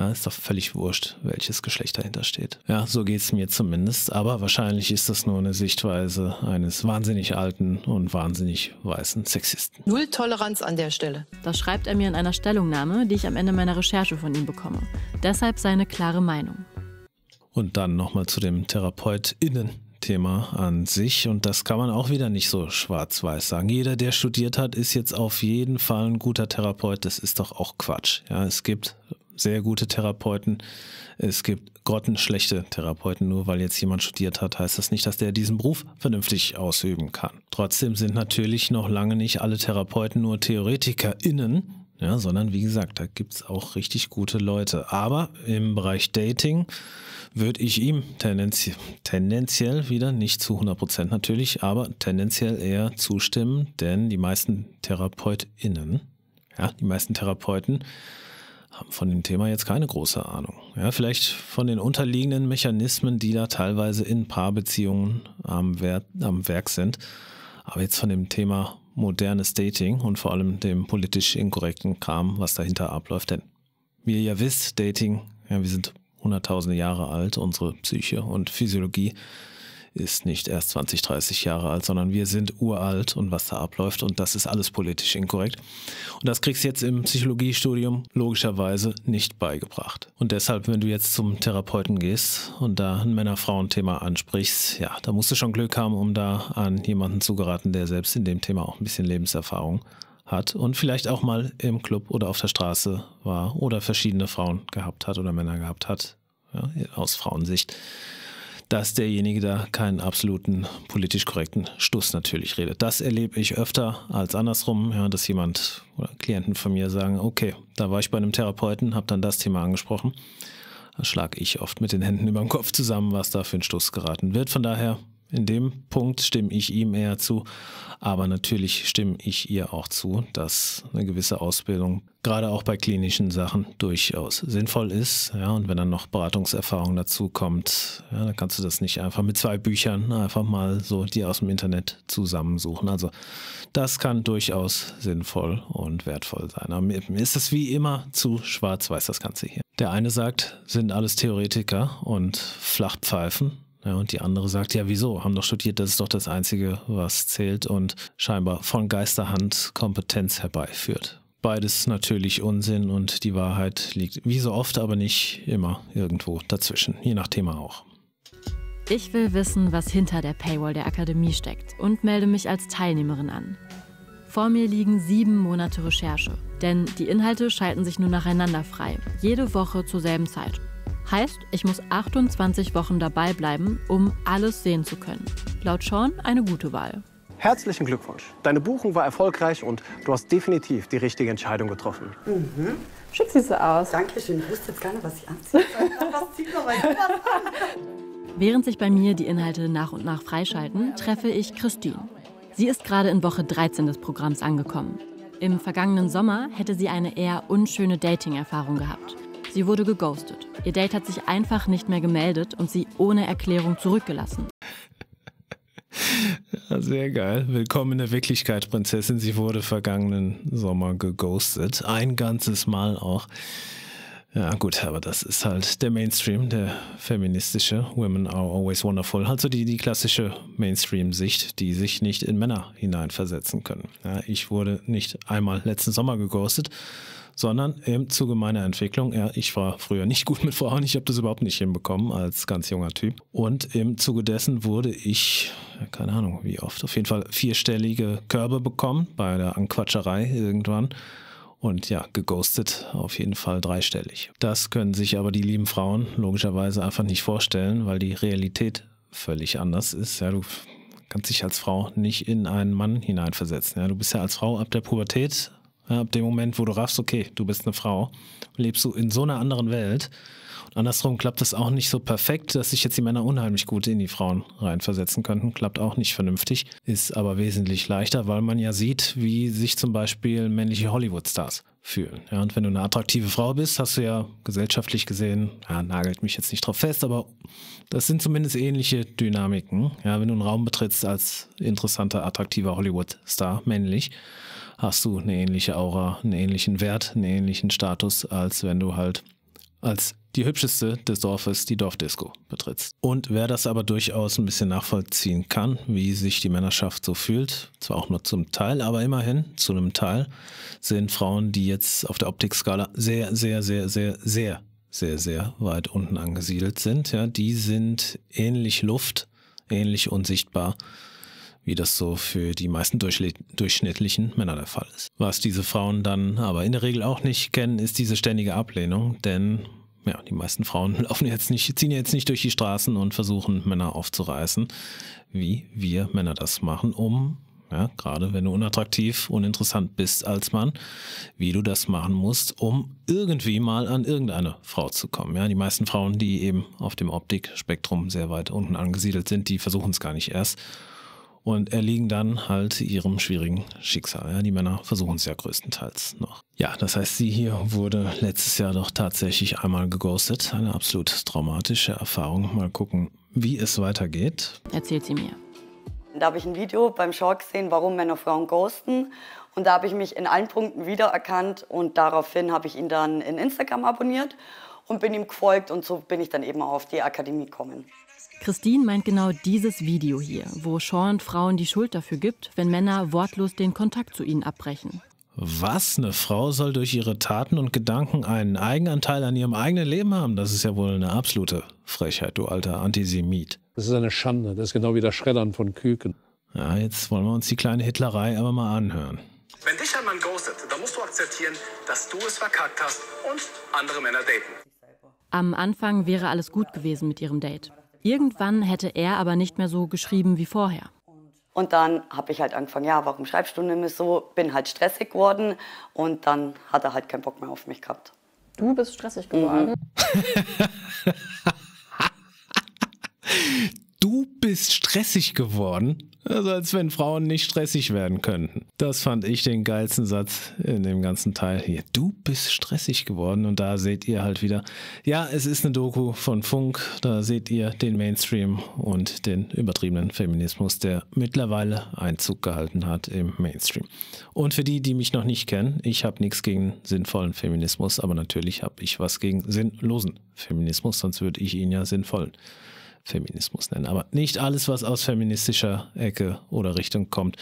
S1: Ja, ist doch völlig wurscht, welches Geschlecht dahinter steht. Ja, so geht es mir zumindest, aber wahrscheinlich ist das nur eine Sichtweise eines wahnsinnig alten und wahnsinnig weißen Sexisten.
S2: Null
S3: Toleranz an der Stelle. Das schreibt er mir in einer Stellungnahme, die ich am Ende meiner Recherche von ihm bekomme. Deshalb seine klare Meinung.
S1: Und dann nochmal zu dem TherapeutInnen, Thema an sich und das kann man auch wieder nicht so schwarz-weiß sagen. Jeder, der studiert hat, ist jetzt auf jeden Fall ein guter Therapeut. Das ist doch auch Quatsch. Ja, es gibt sehr gute Therapeuten, es gibt grottenschlechte Therapeuten. Nur weil jetzt jemand studiert hat, heißt das nicht, dass der diesen Beruf vernünftig ausüben kann. Trotzdem sind natürlich noch lange nicht alle Therapeuten nur TheoretikerInnen. Ja, sondern wie gesagt, da gibt es auch richtig gute Leute. Aber im Bereich Dating würde ich ihm tendenziell, tendenziell wieder, nicht zu 100 natürlich, aber tendenziell eher zustimmen, denn die meisten TherapeutInnen, ja, die meisten Therapeuten haben von dem Thema jetzt keine große Ahnung. Ja, vielleicht von den unterliegenden Mechanismen, die da teilweise in Paarbeziehungen am, Wert, am Werk sind. Aber jetzt von dem Thema modernes Dating und vor allem dem politisch inkorrekten Kram, was dahinter abläuft. Denn wie ihr ja wisst, Dating, ja, wir sind hunderttausende Jahre alt, unsere Psyche und Physiologie ist nicht erst 20, 30 Jahre alt, sondern wir sind uralt und was da abläuft und das ist alles politisch inkorrekt. Und das kriegst du jetzt im Psychologiestudium logischerweise nicht beigebracht. Und deshalb, wenn du jetzt zum Therapeuten gehst und da ein Männer-Frauen-Thema ansprichst, ja, da musst du schon Glück haben, um da an jemanden zu geraten, der selbst in dem Thema auch ein bisschen Lebenserfahrung hat und vielleicht auch mal im Club oder auf der Straße war oder verschiedene Frauen gehabt hat oder Männer gehabt hat, ja, aus Frauensicht dass derjenige da keinen absoluten politisch korrekten Stuss natürlich redet. Das erlebe ich öfter als andersrum, ja, dass jemand oder Klienten von mir sagen, okay, da war ich bei einem Therapeuten, habe dann das Thema angesprochen. Da schlage ich oft mit den Händen über den Kopf zusammen, was da für ein Stuss geraten wird. Von daher in dem Punkt stimme ich ihm eher zu, aber natürlich stimme ich ihr auch zu, dass eine gewisse Ausbildung gerade auch bei klinischen Sachen durchaus sinnvoll ist. Ja, und wenn dann noch Beratungserfahrung dazu kommt, ja, dann kannst du das nicht einfach mit zwei Büchern einfach mal so die aus dem Internet zusammensuchen. Also das kann durchaus sinnvoll und wertvoll sein. Aber mir ist es wie immer zu schwarz-weiß das Ganze hier. Der eine sagt, sind alles Theoretiker und Flachpfeifen. Ja, und die andere sagt, ja, wieso? Haben doch studiert, das ist doch das Einzige, was zählt und scheinbar von Geisterhand Kompetenz herbeiführt. Beides natürlich Unsinn und die Wahrheit liegt wie so oft, aber nicht immer irgendwo dazwischen, je nach Thema auch.
S3: Ich will wissen, was hinter der Paywall der Akademie steckt und melde mich als Teilnehmerin an. Vor mir liegen sieben Monate Recherche, denn die Inhalte schalten sich nur nacheinander frei, jede Woche zur selben Zeit Heißt, ich muss 28 Wochen dabei bleiben, um alles sehen zu können.
S2: Laut Sean eine gute Wahl. Herzlichen Glückwunsch. Deine Buchung war erfolgreich und du hast definitiv die richtige Entscheidung getroffen.
S4: Mhm. Schick sie so aus. Dankeschön. Ich wusste jetzt gar nicht, was ich
S3: anziehe. Was zieht man an? Während sich bei mir die Inhalte nach und nach freischalten, treffe ich Christine. Sie ist gerade in Woche 13 des Programms angekommen. Im vergangenen Sommer hätte sie eine eher unschöne Dating-Erfahrung gehabt. Sie wurde geghostet. Ihr Date hat sich einfach nicht mehr gemeldet und sie ohne Erklärung zurückgelassen.
S1: Ja, sehr geil. Willkommen in der Wirklichkeit, Prinzessin. Sie wurde vergangenen Sommer geghostet. Ein ganzes Mal auch. Ja, gut, aber das ist halt der Mainstream, der feministische. Women are always wonderful. Also die, die klassische Mainstream-Sicht, die sich nicht in Männer hineinversetzen können. Ja, ich wurde nicht einmal letzten Sommer geghostet sondern im Zuge meiner Entwicklung, ich war früher nicht gut mit Frauen, ich habe das überhaupt nicht hinbekommen als ganz junger Typ. Und im Zuge dessen wurde ich, keine Ahnung wie oft, auf jeden Fall vierstellige Körbe bekommen bei der Anquatscherei irgendwann. Und ja, geghostet auf jeden Fall dreistellig. Das können sich aber die lieben Frauen logischerweise einfach nicht vorstellen, weil die Realität völlig anders ist. Ja, du kannst dich als Frau nicht in einen Mann hineinversetzen. Ja, du bist ja als Frau ab der Pubertät Ne, ab dem Moment, wo du raffst, okay, du bist eine Frau, lebst du in so einer anderen Welt. Und andersrum klappt das auch nicht so perfekt, dass sich jetzt die Männer unheimlich gut in die Frauen reinversetzen könnten. Klappt auch nicht vernünftig, ist aber wesentlich leichter, weil man ja sieht, wie sich zum Beispiel männliche Hollywood-Stars fühlen. Ja, und wenn du eine attraktive Frau bist, hast du ja gesellschaftlich gesehen, ja, nagelt mich jetzt nicht drauf fest, aber das sind zumindest ähnliche Dynamiken. Ja, wenn du einen Raum betrittst als interessanter, attraktiver Hollywood-Star, männlich, hast du eine ähnliche Aura, einen ähnlichen Wert, einen ähnlichen Status, als wenn du halt als die hübscheste des Dorfes die Dorfdisco betrittst. Und wer das aber durchaus ein bisschen nachvollziehen kann, wie sich die Männerschaft so fühlt, zwar auch nur zum Teil, aber immerhin zu einem Teil, sind Frauen, die jetzt auf der Optikskala sehr, sehr, sehr, sehr, sehr, sehr, sehr weit unten angesiedelt sind. Ja, die sind ähnlich Luft, ähnlich unsichtbar wie das so für die meisten durchschnittlichen Männer der Fall ist. Was diese Frauen dann aber in der Regel auch nicht kennen, ist diese ständige Ablehnung, denn ja, die meisten Frauen laufen jetzt nicht, ziehen jetzt nicht durch die Straßen und versuchen Männer aufzureißen, wie wir Männer das machen, um ja, gerade wenn du unattraktiv, uninteressant bist als Mann, wie du das machen musst, um irgendwie mal an irgendeine Frau zu kommen. Ja, die meisten Frauen, die eben auf dem Optikspektrum sehr weit unten angesiedelt sind, die versuchen es gar nicht erst und erliegen dann halt ihrem schwierigen Schicksal. Ja, die Männer versuchen es ja größtenteils noch. Ja, das heißt, sie hier wurde letztes Jahr doch tatsächlich einmal geghostet. Eine absolut traumatische Erfahrung. Mal gucken, wie es weitergeht. Erzählt sie mir.
S4: Da habe ich ein Video beim Shaw gesehen, warum Männer Frauen ghosten. Und da habe ich mich in allen Punkten wiedererkannt und daraufhin habe ich ihn dann in Instagram abonniert und bin ihm gefolgt und so bin ich dann eben auf die Akademie gekommen.
S3: Christine meint genau dieses Video hier, wo Sean Frauen die Schuld dafür gibt, wenn Männer wortlos den Kontakt zu ihnen abbrechen.
S1: Was? Eine Frau soll durch ihre Taten und Gedanken einen Eigenanteil an ihrem eigenen Leben haben? Das ist ja wohl eine absolute Frechheit, du alter Antisemit. Das ist eine Schande. Das ist genau wie das Schreddern von Küken. Ja, jetzt wollen wir uns die kleine Hitlerei aber mal anhören.
S2: Wenn dich ein Mann ghostet, dann musst du akzeptieren, dass du es verkackt hast und andere Männer daten.
S3: Am Anfang wäre alles gut gewesen mit ihrem Date. Irgendwann hätte er aber nicht mehr so geschrieben wie vorher.
S4: Und dann habe ich halt angefangen, ja, warum schreibst du nicht mehr so? Bin halt stressig geworden und dann hat er halt keinen Bock mehr auf mich gehabt.
S3: Du bist stressig geworden. Mhm.
S1: du bist stressig geworden? Also als wenn Frauen nicht stressig werden könnten. Das fand ich den geilsten Satz in dem ganzen Teil hier. Du bist stressig geworden und da seht ihr halt wieder, ja, es ist eine Doku von Funk. Da seht ihr den Mainstream und den übertriebenen Feminismus, der mittlerweile Einzug gehalten hat im Mainstream. Und für die, die mich noch nicht kennen, ich habe nichts gegen sinnvollen Feminismus, aber natürlich habe ich was gegen sinnlosen Feminismus, sonst würde ich ihn ja sinnvollen. Feminismus nennen. Aber nicht alles, was aus feministischer Ecke oder Richtung kommt,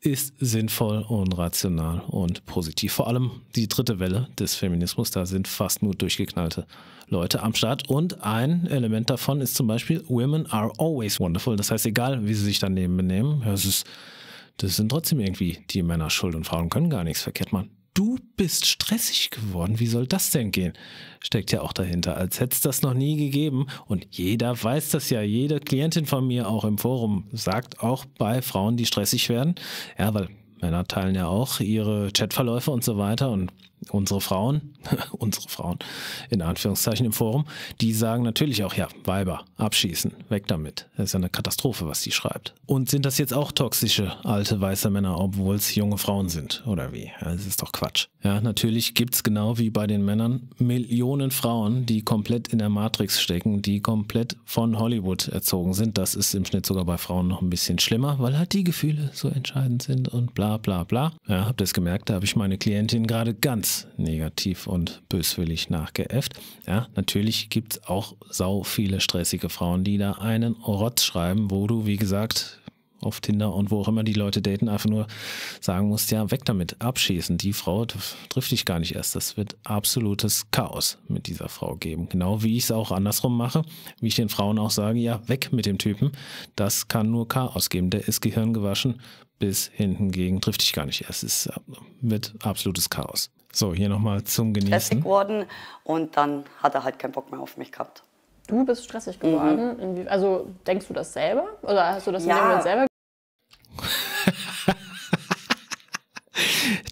S1: ist sinnvoll und rational und positiv. Vor allem die dritte Welle des Feminismus, da sind fast nur durchgeknallte Leute am Start. Und ein Element davon ist zum Beispiel, Women are always wonderful. Das heißt, egal wie sie sich daneben benehmen, das, ist, das sind trotzdem irgendwie die Männer schuld und Frauen können gar nichts verkehrt machen du bist stressig geworden. Wie soll das denn gehen? Steckt ja auch dahinter, als hätte es das noch nie gegeben. Und jeder weiß das ja. Jede Klientin von mir auch im Forum sagt auch bei Frauen, die stressig werden. Ja, weil Männer teilen ja auch ihre Chatverläufe und so weiter. Und unsere Frauen, unsere Frauen in Anführungszeichen im Forum, die sagen natürlich auch, ja, Weiber, abschießen, weg damit. Das ist ja eine Katastrophe, was sie schreibt. Und sind das jetzt auch toxische alte weiße Männer, obwohl es junge Frauen sind, oder wie? das ist doch Quatsch. Ja, natürlich gibt es genau wie bei den Männern Millionen Frauen, die komplett in der Matrix stecken, die komplett von Hollywood erzogen sind. Das ist im Schnitt sogar bei Frauen noch ein bisschen schlimmer, weil halt die Gefühle so entscheidend sind und bla bla bla. Ja, habt ihr es gemerkt, da habe ich meine Klientin gerade ganz negativ und böswillig nachgeäfft. Ja, natürlich gibt es auch sau viele stressige Frauen, die da einen Rotz schreiben, wo du, wie gesagt, auf Tinder und wo auch immer die Leute daten, einfach nur sagen musst, ja, weg damit, abschießen. Die Frau trifft dich gar nicht erst. Das wird absolutes Chaos mit dieser Frau geben. Genau wie ich es auch andersrum mache, wie ich den Frauen auch sage, ja, weg mit dem Typen. Das kann nur Chaos geben. Der ist gehirngewaschen bis hinten gegen, trifft dich gar nicht erst. Es äh, wird absolutes Chaos. So, hier nochmal zum Genießen. Stressig
S4: geworden und dann hat er halt keinen Bock mehr auf mich gehabt.
S3: Du bist stressig geworden? Mhm. Also denkst du das selber? Oder hast du das ja. selber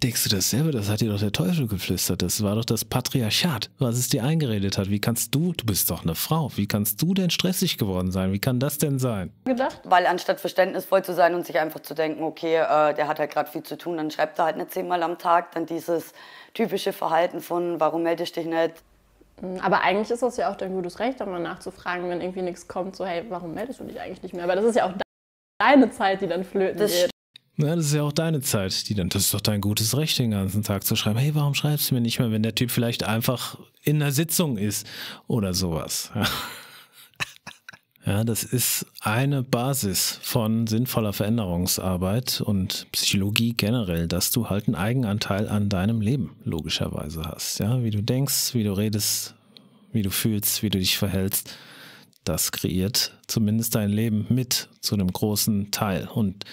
S1: Denkst du das selber? Das hat dir doch der Teufel geflüstert. Das war doch das Patriarchat, was es dir eingeredet hat. Wie kannst du, du bist doch eine Frau, wie kannst du denn stressig geworden sein? Wie kann das denn sein?
S4: Gedacht, weil anstatt verständnisvoll zu sein und sich einfach zu denken, okay, äh, der hat halt gerade viel zu tun, dann schreibt er halt nicht zehnmal am Tag, dann dieses, typische Verhalten von, warum melde ich dich nicht? Hm, aber eigentlich ist das
S3: ja auch dein gutes Recht, mal nachzufragen, wenn irgendwie nichts kommt, so, hey, warum meldest du dich eigentlich nicht mehr? Aber das ist ja auch deine Zeit, die dann flöten das geht.
S1: Ja, das ist ja auch deine Zeit, die dann, das ist doch dein gutes Recht, den ganzen Tag zu schreiben. Hey, warum schreibst du mir nicht mehr, wenn der Typ vielleicht einfach in einer Sitzung ist oder sowas? Ja. Ja, das ist eine Basis von sinnvoller Veränderungsarbeit und Psychologie generell, dass du halt einen Eigenanteil an deinem Leben logischerweise hast. Ja, wie du denkst, wie du redest, wie du fühlst, wie du dich verhältst, das kreiert zumindest dein Leben mit zu einem großen Teil. Und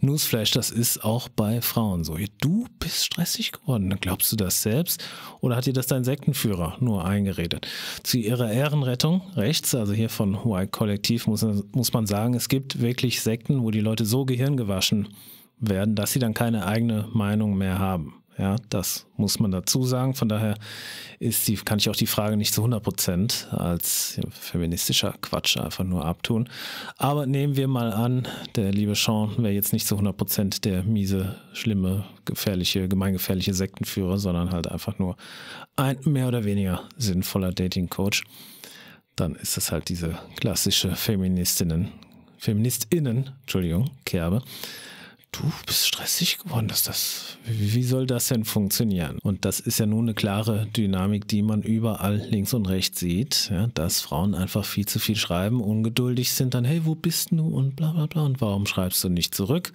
S1: Newsflash, das ist auch bei Frauen so. Du bist stressig geworden. Glaubst du das selbst? Oder hat dir das dein Sektenführer nur eingeredet? Zu ihrer Ehrenrettung rechts, also hier von Hawaii Kollektiv, muss, muss man sagen, es gibt wirklich Sekten, wo die Leute so gehirngewaschen werden, dass sie dann keine eigene Meinung mehr haben. Ja, das muss man dazu sagen. Von daher ist die, kann ich auch die Frage nicht zu 100 Prozent als feministischer Quatsch einfach nur abtun. Aber nehmen wir mal an, der liebe Sean wäre jetzt nicht zu 100 Prozent der miese, schlimme, gefährliche, gemeingefährliche Sektenführer, sondern halt einfach nur ein mehr oder weniger sinnvoller Dating-Coach. Dann ist das halt diese klassische Feministinnen, Feministinnen, Entschuldigung, Kerbe du bist stressig geworden, dass das, wie soll das denn funktionieren? Und das ist ja nun eine klare Dynamik, die man überall links und rechts sieht, ja, dass Frauen einfach viel zu viel schreiben, ungeduldig sind, dann, hey, wo bist du und bla bla bla und warum schreibst du nicht zurück?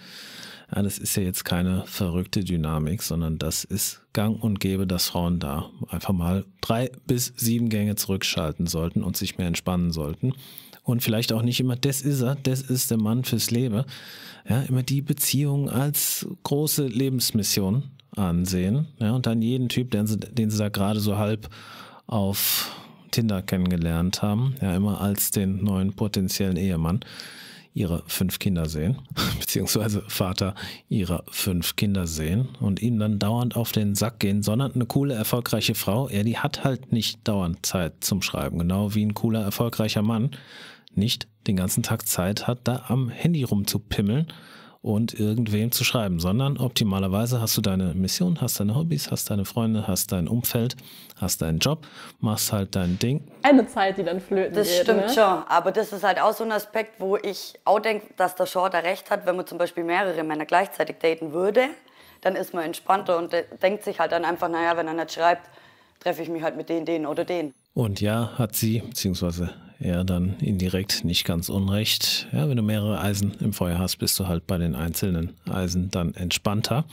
S1: Ja, das ist ja jetzt keine verrückte Dynamik, sondern das ist gang und gäbe, dass Frauen da einfach mal drei bis sieben Gänge zurückschalten sollten und sich mehr entspannen sollten und vielleicht auch nicht immer, das ist er, das ist der Mann fürs Leben, ja, immer die Beziehung als große Lebensmission ansehen, ja, und dann jeden Typ, den sie, den sie da gerade so halb auf Tinder kennengelernt haben, ja, immer als den neuen potenziellen Ehemann ihre fünf Kinder sehen, beziehungsweise Vater ihrer fünf Kinder sehen und ihnen dann dauernd auf den Sack gehen, sondern eine coole, erfolgreiche Frau, ja, die hat halt nicht dauernd Zeit zum Schreiben, genau wie ein cooler, erfolgreicher Mann nicht den ganzen Tag Zeit hat, da am Handy rumzupimmeln und irgendwem zu schreiben, sondern optimalerweise hast du deine Mission, hast deine Hobbys, hast deine Freunde, hast dein Umfeld, hast deinen Job, machst halt dein Ding.
S2: Eine
S4: Zeit, die dann flöten Das geht, stimmt ne? schon, aber das ist halt auch so ein Aspekt, wo ich auch denke, dass der Shaw da recht hat, wenn man zum Beispiel mehrere Männer gleichzeitig daten würde, dann ist man entspannter und äh, denkt sich halt dann einfach, naja, wenn er nicht schreibt, treffe ich mich halt mit denen, denen oder denen.
S1: Und ja, hat sie, beziehungsweise ja dann indirekt nicht ganz unrecht. Ja, wenn du mehrere Eisen im Feuer hast, bist du halt bei den einzelnen Eisen dann entspannter.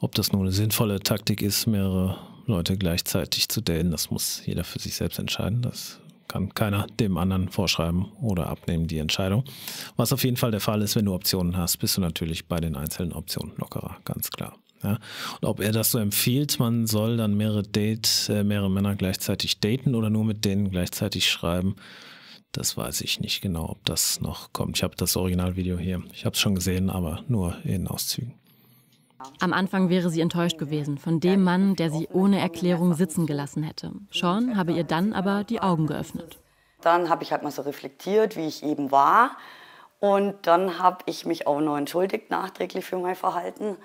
S1: Ob das nun eine sinnvolle Taktik ist, mehrere Leute gleichzeitig zu dellen, das muss jeder für sich selbst entscheiden. Das kann keiner dem anderen vorschreiben oder abnehmen, die Entscheidung. Was auf jeden Fall der Fall ist, wenn du Optionen hast, bist du natürlich bei den einzelnen Optionen lockerer, ganz klar. Ja? Und ob er das so empfiehlt, man soll dann mehrere Date, äh, mehrere Männer gleichzeitig daten oder nur mit denen gleichzeitig schreiben, das weiß ich nicht genau, ob das noch kommt. Ich habe das Originalvideo hier. Ich habe es schon gesehen, aber nur in Auszügen.
S3: Am Anfang wäre sie enttäuscht gewesen von dem Mann, der sie ohne Erklärung sitzen gelassen hätte. Sean habe ihr dann aber die Augen
S4: geöffnet. Dann habe ich halt mal so reflektiert, wie ich eben war. Und dann habe ich mich auch noch entschuldigt nachträglich für mein Verhalten.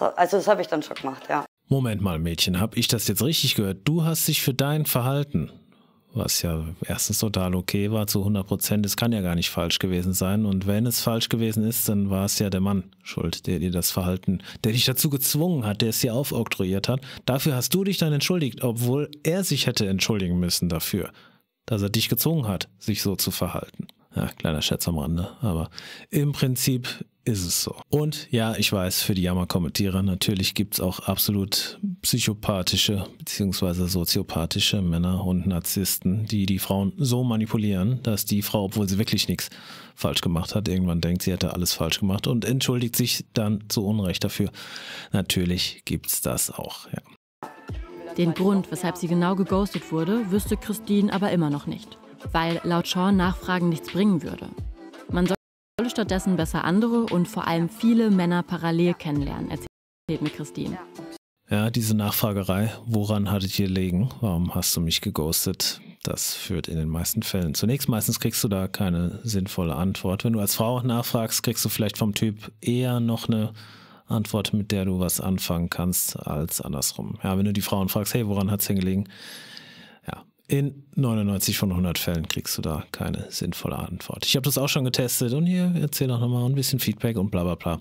S4: Also das habe ich dann schon gemacht,
S1: ja. Moment mal, Mädchen, habe ich das jetzt richtig gehört? Du hast dich für dein Verhalten, was ja erstens total okay war, zu 100 Prozent, es kann ja gar nicht falsch gewesen sein. Und wenn es falsch gewesen ist, dann war es ja der Mann schuld, der dir das Verhalten, der dich dazu gezwungen hat, der es dir aufoktroyiert hat. Dafür hast du dich dann entschuldigt, obwohl er sich hätte entschuldigen müssen dafür, dass er dich gezwungen hat, sich so zu verhalten. Ja, kleiner Scherz am Rande, aber im Prinzip ist es so. Und ja, ich weiß, für die Jammer-Kommentierer natürlich gibt es auch absolut psychopathische bzw. soziopathische Männer und Narzissten, die die Frauen so manipulieren, dass die Frau, obwohl sie wirklich nichts falsch gemacht hat, irgendwann denkt, sie hätte alles falsch gemacht und entschuldigt sich dann zu Unrecht dafür. Natürlich gibt es das auch. Ja.
S3: Den Grund, weshalb sie genau geghostet wurde, wüsste Christine aber immer noch nicht, weil laut Sean Nachfragen nichts bringen würde. Man solle stattdessen besser andere und vor allem viele Männer parallel kennenlernen, erzählt mir Christine.
S1: Ja, diese Nachfragerei, woran hattet hier legen? Warum hast du mich geghostet? Das führt in den meisten Fällen. Zunächst meistens kriegst du da keine sinnvolle Antwort. Wenn du als Frau nachfragst, kriegst du vielleicht vom Typ eher noch eine Antwort, mit der du was anfangen kannst, als andersrum. Ja, wenn du die Frauen fragst, hey, woran hat's denn gelegen? In 99 von 100 Fällen kriegst du da keine sinnvolle Antwort. Ich habe das auch schon getestet und hier erzähl doch nochmal ein bisschen Feedback und bla bla bla.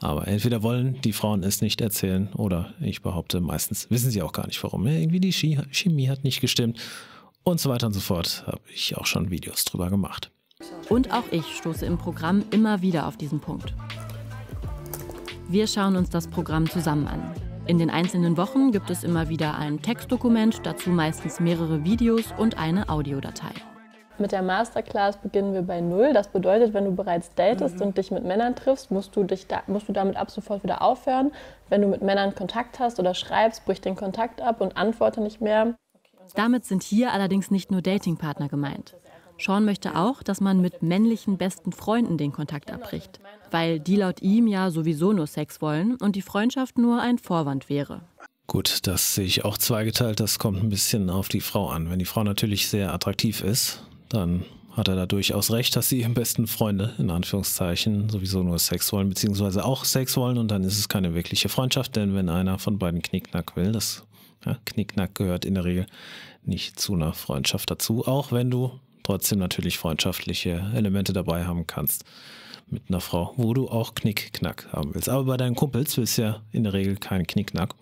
S1: Aber entweder wollen die Frauen es nicht erzählen oder ich behaupte, meistens wissen sie auch gar nicht warum. irgendwie die Chemie hat nicht gestimmt und so weiter und so fort. Habe ich auch schon Videos drüber gemacht.
S3: Und auch ich stoße im Programm immer wieder auf diesen Punkt. Wir schauen uns das Programm zusammen an. In den einzelnen Wochen gibt es immer wieder ein Textdokument, dazu meistens mehrere Videos und eine Audiodatei. Mit der Masterclass beginnen wir bei Null. Das bedeutet, wenn du bereits datest mhm. und dich mit Männern triffst, musst du, dich da, musst du damit ab sofort wieder aufhören. Wenn du mit Männern Kontakt hast oder schreibst, brich den Kontakt ab und antworte nicht mehr. Damit sind hier allerdings nicht nur Datingpartner gemeint. Sean möchte auch, dass man mit männlichen besten Freunden den Kontakt abbricht weil die laut ihm ja sowieso nur Sex wollen und die Freundschaft nur ein Vorwand wäre.
S1: Gut, das sehe ich auch zweigeteilt. Das kommt ein bisschen auf die Frau an. Wenn die Frau natürlich sehr attraktiv ist, dann hat er da durchaus recht, dass sie ihren besten Freunde, in Anführungszeichen, sowieso nur Sex wollen, beziehungsweise auch Sex wollen und dann ist es keine wirkliche Freundschaft, denn wenn einer von beiden Knicknack will, das ja, Knicknack gehört in der Regel nicht zu einer Freundschaft dazu, auch wenn du trotzdem natürlich freundschaftliche Elemente dabei haben kannst mit einer Frau, wo du auch Knickknack haben willst. Aber bei deinen Kumpels willst du ja in der Regel keinen Knickknack.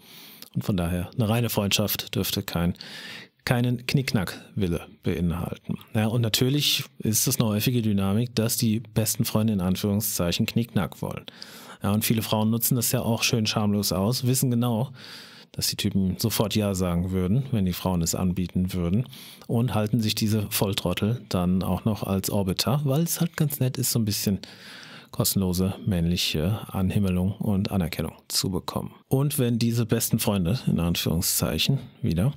S1: Und von daher, eine reine Freundschaft dürfte kein, keinen Knickknack-Wille beinhalten. Ja, und natürlich ist es eine häufige Dynamik, dass die besten Freunde in Anführungszeichen Knickknack wollen. Ja, und viele Frauen nutzen das ja auch schön schamlos aus, wissen genau, dass die Typen sofort Ja sagen würden, wenn die Frauen es anbieten würden. Und halten sich diese Volltrottel dann auch noch als Orbiter, weil es halt ganz nett ist, so ein bisschen kostenlose männliche Anhimmelung und Anerkennung zu bekommen. Und wenn diese besten Freunde, in Anführungszeichen, wieder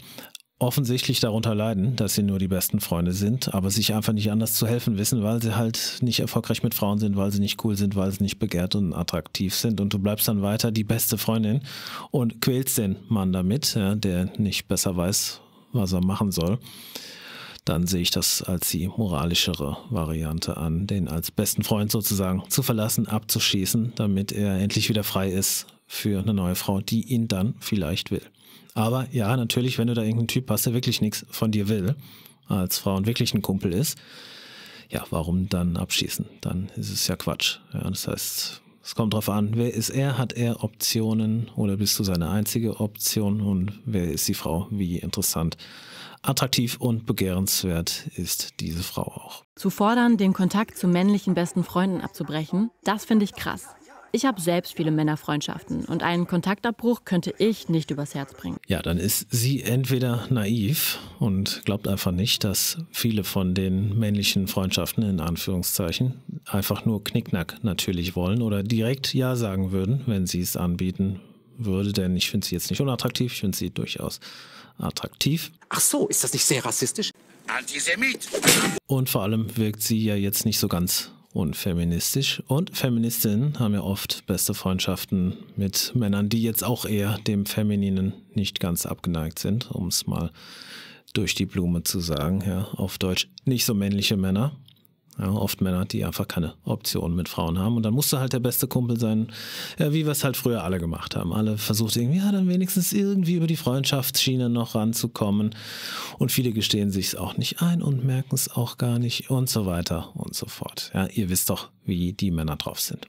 S1: offensichtlich darunter leiden, dass sie nur die besten Freunde sind, aber sich einfach nicht anders zu helfen wissen, weil sie halt nicht erfolgreich mit Frauen sind, weil sie nicht cool sind, weil sie nicht begehrt und attraktiv sind. Und du bleibst dann weiter die beste Freundin und quälst den Mann damit, ja, der nicht besser weiß, was er machen soll. Dann sehe ich das als die moralischere Variante an, den als besten Freund sozusagen zu verlassen, abzuschießen, damit er endlich wieder frei ist für eine neue Frau, die ihn dann vielleicht will. Aber ja, natürlich, wenn du da irgendeinen Typ hast, der wirklich nichts von dir will, als Frau und wirklich ein Kumpel ist, ja, warum dann abschießen? Dann ist es ja Quatsch. Ja, das heißt, es kommt drauf an, wer ist er, hat er Optionen oder bist du seine einzige Option und wer ist die Frau, wie interessant. Attraktiv und begehrenswert ist diese Frau auch.
S3: Zu fordern, den Kontakt zu männlichen besten Freunden abzubrechen, das finde ich krass. Ich habe selbst viele Männerfreundschaften und einen Kontaktabbruch könnte ich nicht übers Herz bringen.
S1: Ja, dann ist sie entweder naiv und glaubt einfach nicht, dass viele von den männlichen Freundschaften in Anführungszeichen einfach nur Knickknack natürlich wollen oder direkt Ja sagen würden, wenn sie es anbieten würde, denn ich finde sie jetzt nicht unattraktiv, ich finde sie durchaus attraktiv.
S2: Ach so, ist das nicht sehr rassistisch? Antisemit!
S1: Und vor allem wirkt sie ja jetzt nicht so ganz und feministisch und Feministinnen haben ja oft beste Freundschaften mit Männern, die jetzt auch eher dem Femininen nicht ganz abgeneigt sind, um es mal durch die Blume zu sagen, ja, auf Deutsch. Nicht so männliche Männer. Ja, oft Männer, die einfach keine Optionen mit Frauen haben. Und dann musst du halt der beste Kumpel sein, ja, wie wir es halt früher alle gemacht haben. Alle versucht irgendwie, ja, dann wenigstens irgendwie über die Freundschaftsschiene noch ranzukommen. Und viele gestehen sich es auch nicht ein und merken es auch gar nicht und so weiter und so fort. Ja, ihr wisst doch, wie die Männer drauf sind.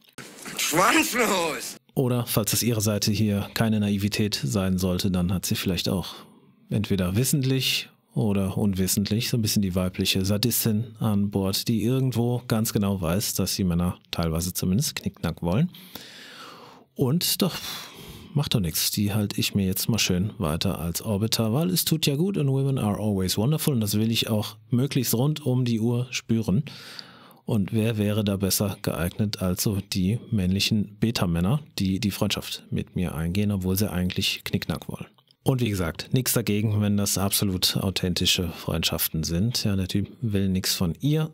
S1: Schwanzlos! Oder, falls es ihre Seite hier keine Naivität sein sollte, dann hat sie vielleicht auch entweder wissentlich oder unwissentlich so ein bisschen die weibliche Sadistin an Bord, die irgendwo ganz genau weiß, dass die Männer teilweise zumindest knickknack wollen. Und doch macht doch nichts. Die halte ich mir jetzt mal schön weiter als Orbiter, weil es tut ja gut und Women are always wonderful und das will ich auch möglichst rund um die Uhr spüren. Und wer wäre da besser geeignet als so die männlichen Beta-Männer, die die Freundschaft mit mir eingehen, obwohl sie eigentlich knickknack wollen? Und wie gesagt, nichts dagegen, wenn das absolut authentische Freundschaften sind. Ja, der Typ will nichts von ihr,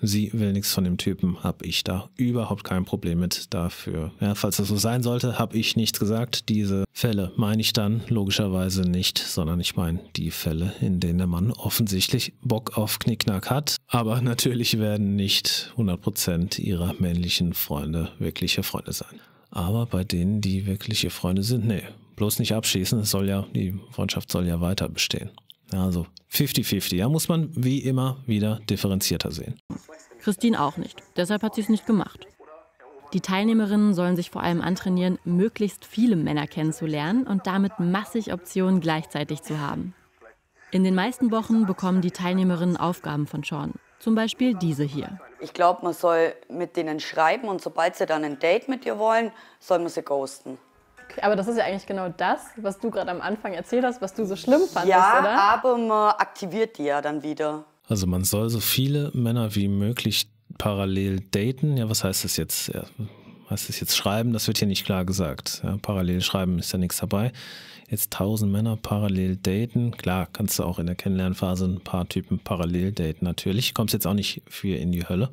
S1: sie will nichts von dem Typen, habe ich da überhaupt kein Problem mit dafür. Ja, falls das so sein sollte, habe ich nichts gesagt. Diese Fälle meine ich dann logischerweise nicht, sondern ich meine die Fälle, in denen der Mann offensichtlich Bock auf Knickknack hat. Aber natürlich werden nicht 100% ihrer männlichen Freunde wirkliche Freunde sein. Aber bei denen, die wirkliche Freunde sind, nee, bloß nicht abschießen. Es soll ja, die Freundschaft soll ja weiter bestehen. Also 50-50, ja, muss man wie immer wieder differenzierter sehen.
S3: Christine auch nicht. Deshalb hat sie es nicht gemacht. Die Teilnehmerinnen sollen sich vor allem antrainieren, möglichst viele Männer kennenzulernen und damit massig Optionen gleichzeitig zu haben. In den meisten Wochen bekommen die Teilnehmerinnen Aufgaben von Sean. Zum Beispiel diese hier.
S4: Ich glaube, man soll mit denen schreiben und sobald sie dann ein Date mit dir wollen, soll man sie ghosten.
S3: Aber das ist ja eigentlich genau das,
S4: was du gerade am Anfang erzählt hast, was du so schlimm fandest, ja, oder? Ja, aber man aktiviert die ja dann wieder.
S1: Also man soll so viele Männer wie möglich parallel daten. Ja, was heißt das jetzt? Ja, heißt das jetzt schreiben? Das wird hier nicht klar gesagt. Ja, parallel schreiben ist ja nichts dabei. Jetzt tausend Männer parallel daten. Klar, kannst du auch in der Kennenlernphase ein paar Typen parallel daten. Natürlich kommst jetzt auch nicht für in die Hölle.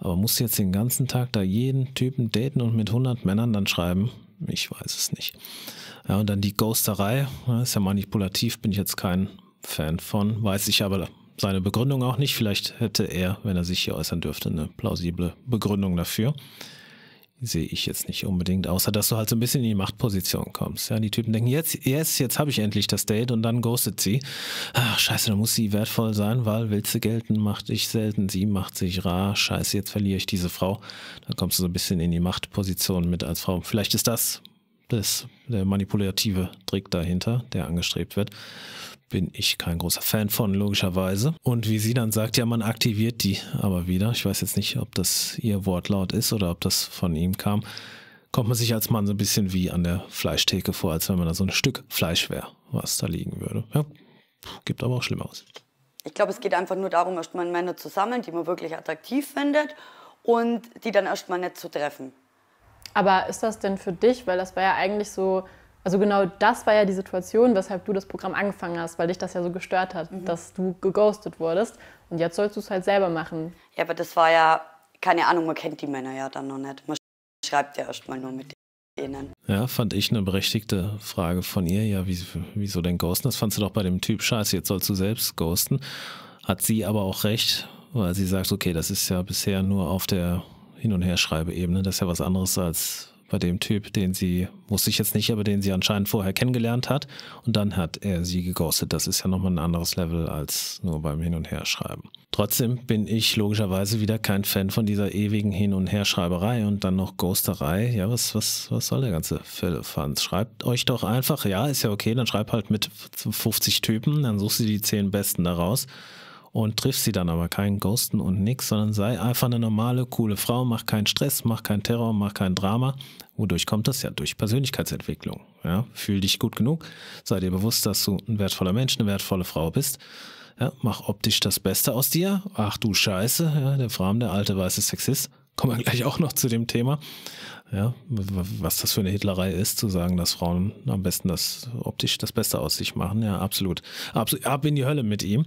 S1: Aber musst du jetzt den ganzen Tag da jeden Typen daten und mit 100 Männern dann schreiben? Ich weiß es nicht. Ja, und dann die Ghosterei, ne, ist ja manipulativ, bin ich jetzt kein Fan von, weiß ich aber seine Begründung auch nicht. Vielleicht hätte er, wenn er sich hier äußern dürfte, eine plausible Begründung dafür sehe ich jetzt nicht unbedingt, außer dass du halt so ein bisschen in die Machtposition kommst. Ja, die Typen denken, jetzt, yes, jetzt habe ich endlich das Date und dann ghostet sie. Ach, scheiße, dann muss sie wertvoll sein, weil willst du gelten, macht dich selten, sie macht sich rar, scheiße, jetzt verliere ich diese Frau. Dann kommst du so ein bisschen in die Machtposition mit als Frau. Vielleicht ist das, das der manipulative Trick dahinter, der angestrebt wird bin ich kein großer Fan von, logischerweise. Und wie sie dann sagt, ja, man aktiviert die aber wieder. Ich weiß jetzt nicht, ob das ihr Wortlaut ist oder ob das von ihm kam. Kommt man sich als Mann so ein bisschen wie an der Fleischtheke vor, als wenn man da so ein Stück Fleisch wäre, was da liegen würde. Ja, gibt aber auch Schlimmeres.
S4: Ich glaube, es geht einfach nur darum, erst mal Männer zu sammeln, die man wirklich attraktiv findet und die dann erst mal nicht zu treffen.
S3: Aber ist das denn für dich, weil das war ja eigentlich so also genau das war ja die Situation, weshalb du das Programm angefangen hast, weil dich das ja so gestört hat, mhm. dass du geghostet wurdest. Und jetzt sollst du es halt selber machen.
S4: Ja, aber das war ja, keine Ahnung, man kennt die Männer ja dann noch nicht. Man schreibt ja erstmal nur mit denen.
S1: Ja, fand ich eine berechtigte Frage von ihr. Ja, wieso denn ghosten? Das fandst du doch bei dem Typ scheiße, jetzt sollst du selbst ghosten. Hat sie aber auch recht, weil sie sagt, okay, das ist ja bisher nur auf der Hin- und Herschreibe-Ebene. Das ist ja was anderes als bei dem Typ, den sie, wusste ich jetzt nicht, aber den sie anscheinend vorher kennengelernt hat. Und dann hat er sie geghostet. Das ist ja nochmal ein anderes Level als nur beim Hin- und Herschreiben. Trotzdem bin ich logischerweise wieder kein Fan von dieser ewigen Hin- und Herschreiberei und dann noch Ghosterei. Ja, was, was, was soll der ganze Fans? Schreibt euch doch einfach, ja, ist ja okay, dann schreibt halt mit 50 Typen, dann suchst du die 10 besten daraus und triffst sie dann aber keinen Ghosten und nix, sondern sei einfach eine normale, coole Frau, mach keinen Stress, mach keinen Terror, mach kein Drama. Wodurch kommt das ja? Durch Persönlichkeitsentwicklung. Ja? Fühl dich gut genug, sei dir bewusst, dass du ein wertvoller Mensch, eine wertvolle Frau bist. Ja? Mach optisch das Beste aus dir. Ach du Scheiße, ja? der Fram, der alte weiße Sexist. Kommen wir gleich auch noch zu dem Thema. Ja, was das für eine Hitlerei ist, zu sagen, dass Frauen am besten das optisch das Beste aus sich machen. Ja, absolut. Abs ab in die Hölle mit ihm.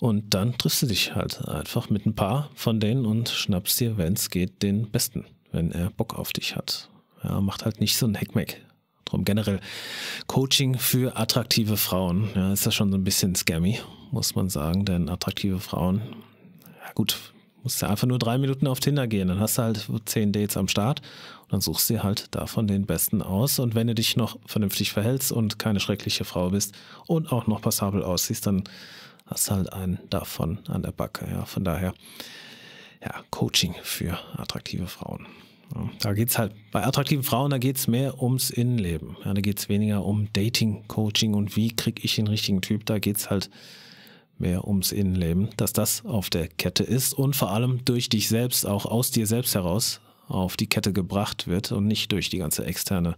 S1: Und dann triffst du dich halt einfach mit ein paar von denen und schnappst dir, wenn es geht, den Besten, wenn er Bock auf dich hat. Ja, macht halt nicht so ein Heckmeck drum. Generell Coaching für attraktive Frauen, ja, ist das schon so ein bisschen scammy, muss man sagen, denn attraktive Frauen, ja gut, musst du einfach nur drei Minuten auf Tinder gehen, dann hast du halt zehn Dates am Start und dann suchst du dir halt davon den besten aus. Und wenn du dich noch vernünftig verhältst und keine schreckliche Frau bist und auch noch passabel aussiehst, dann hast halt einen davon an der Backe. Ja, von daher, ja, Coaching für attraktive Frauen. Da geht es halt, bei attraktiven Frauen, da geht es mehr ums Innenleben. Ja, da geht es weniger um Dating, Coaching und wie kriege ich den richtigen Typ. Da geht es halt mehr ums Innenleben, dass das auf der Kette ist und vor allem durch dich selbst, auch aus dir selbst heraus, auf die Kette gebracht wird und nicht durch die ganze externe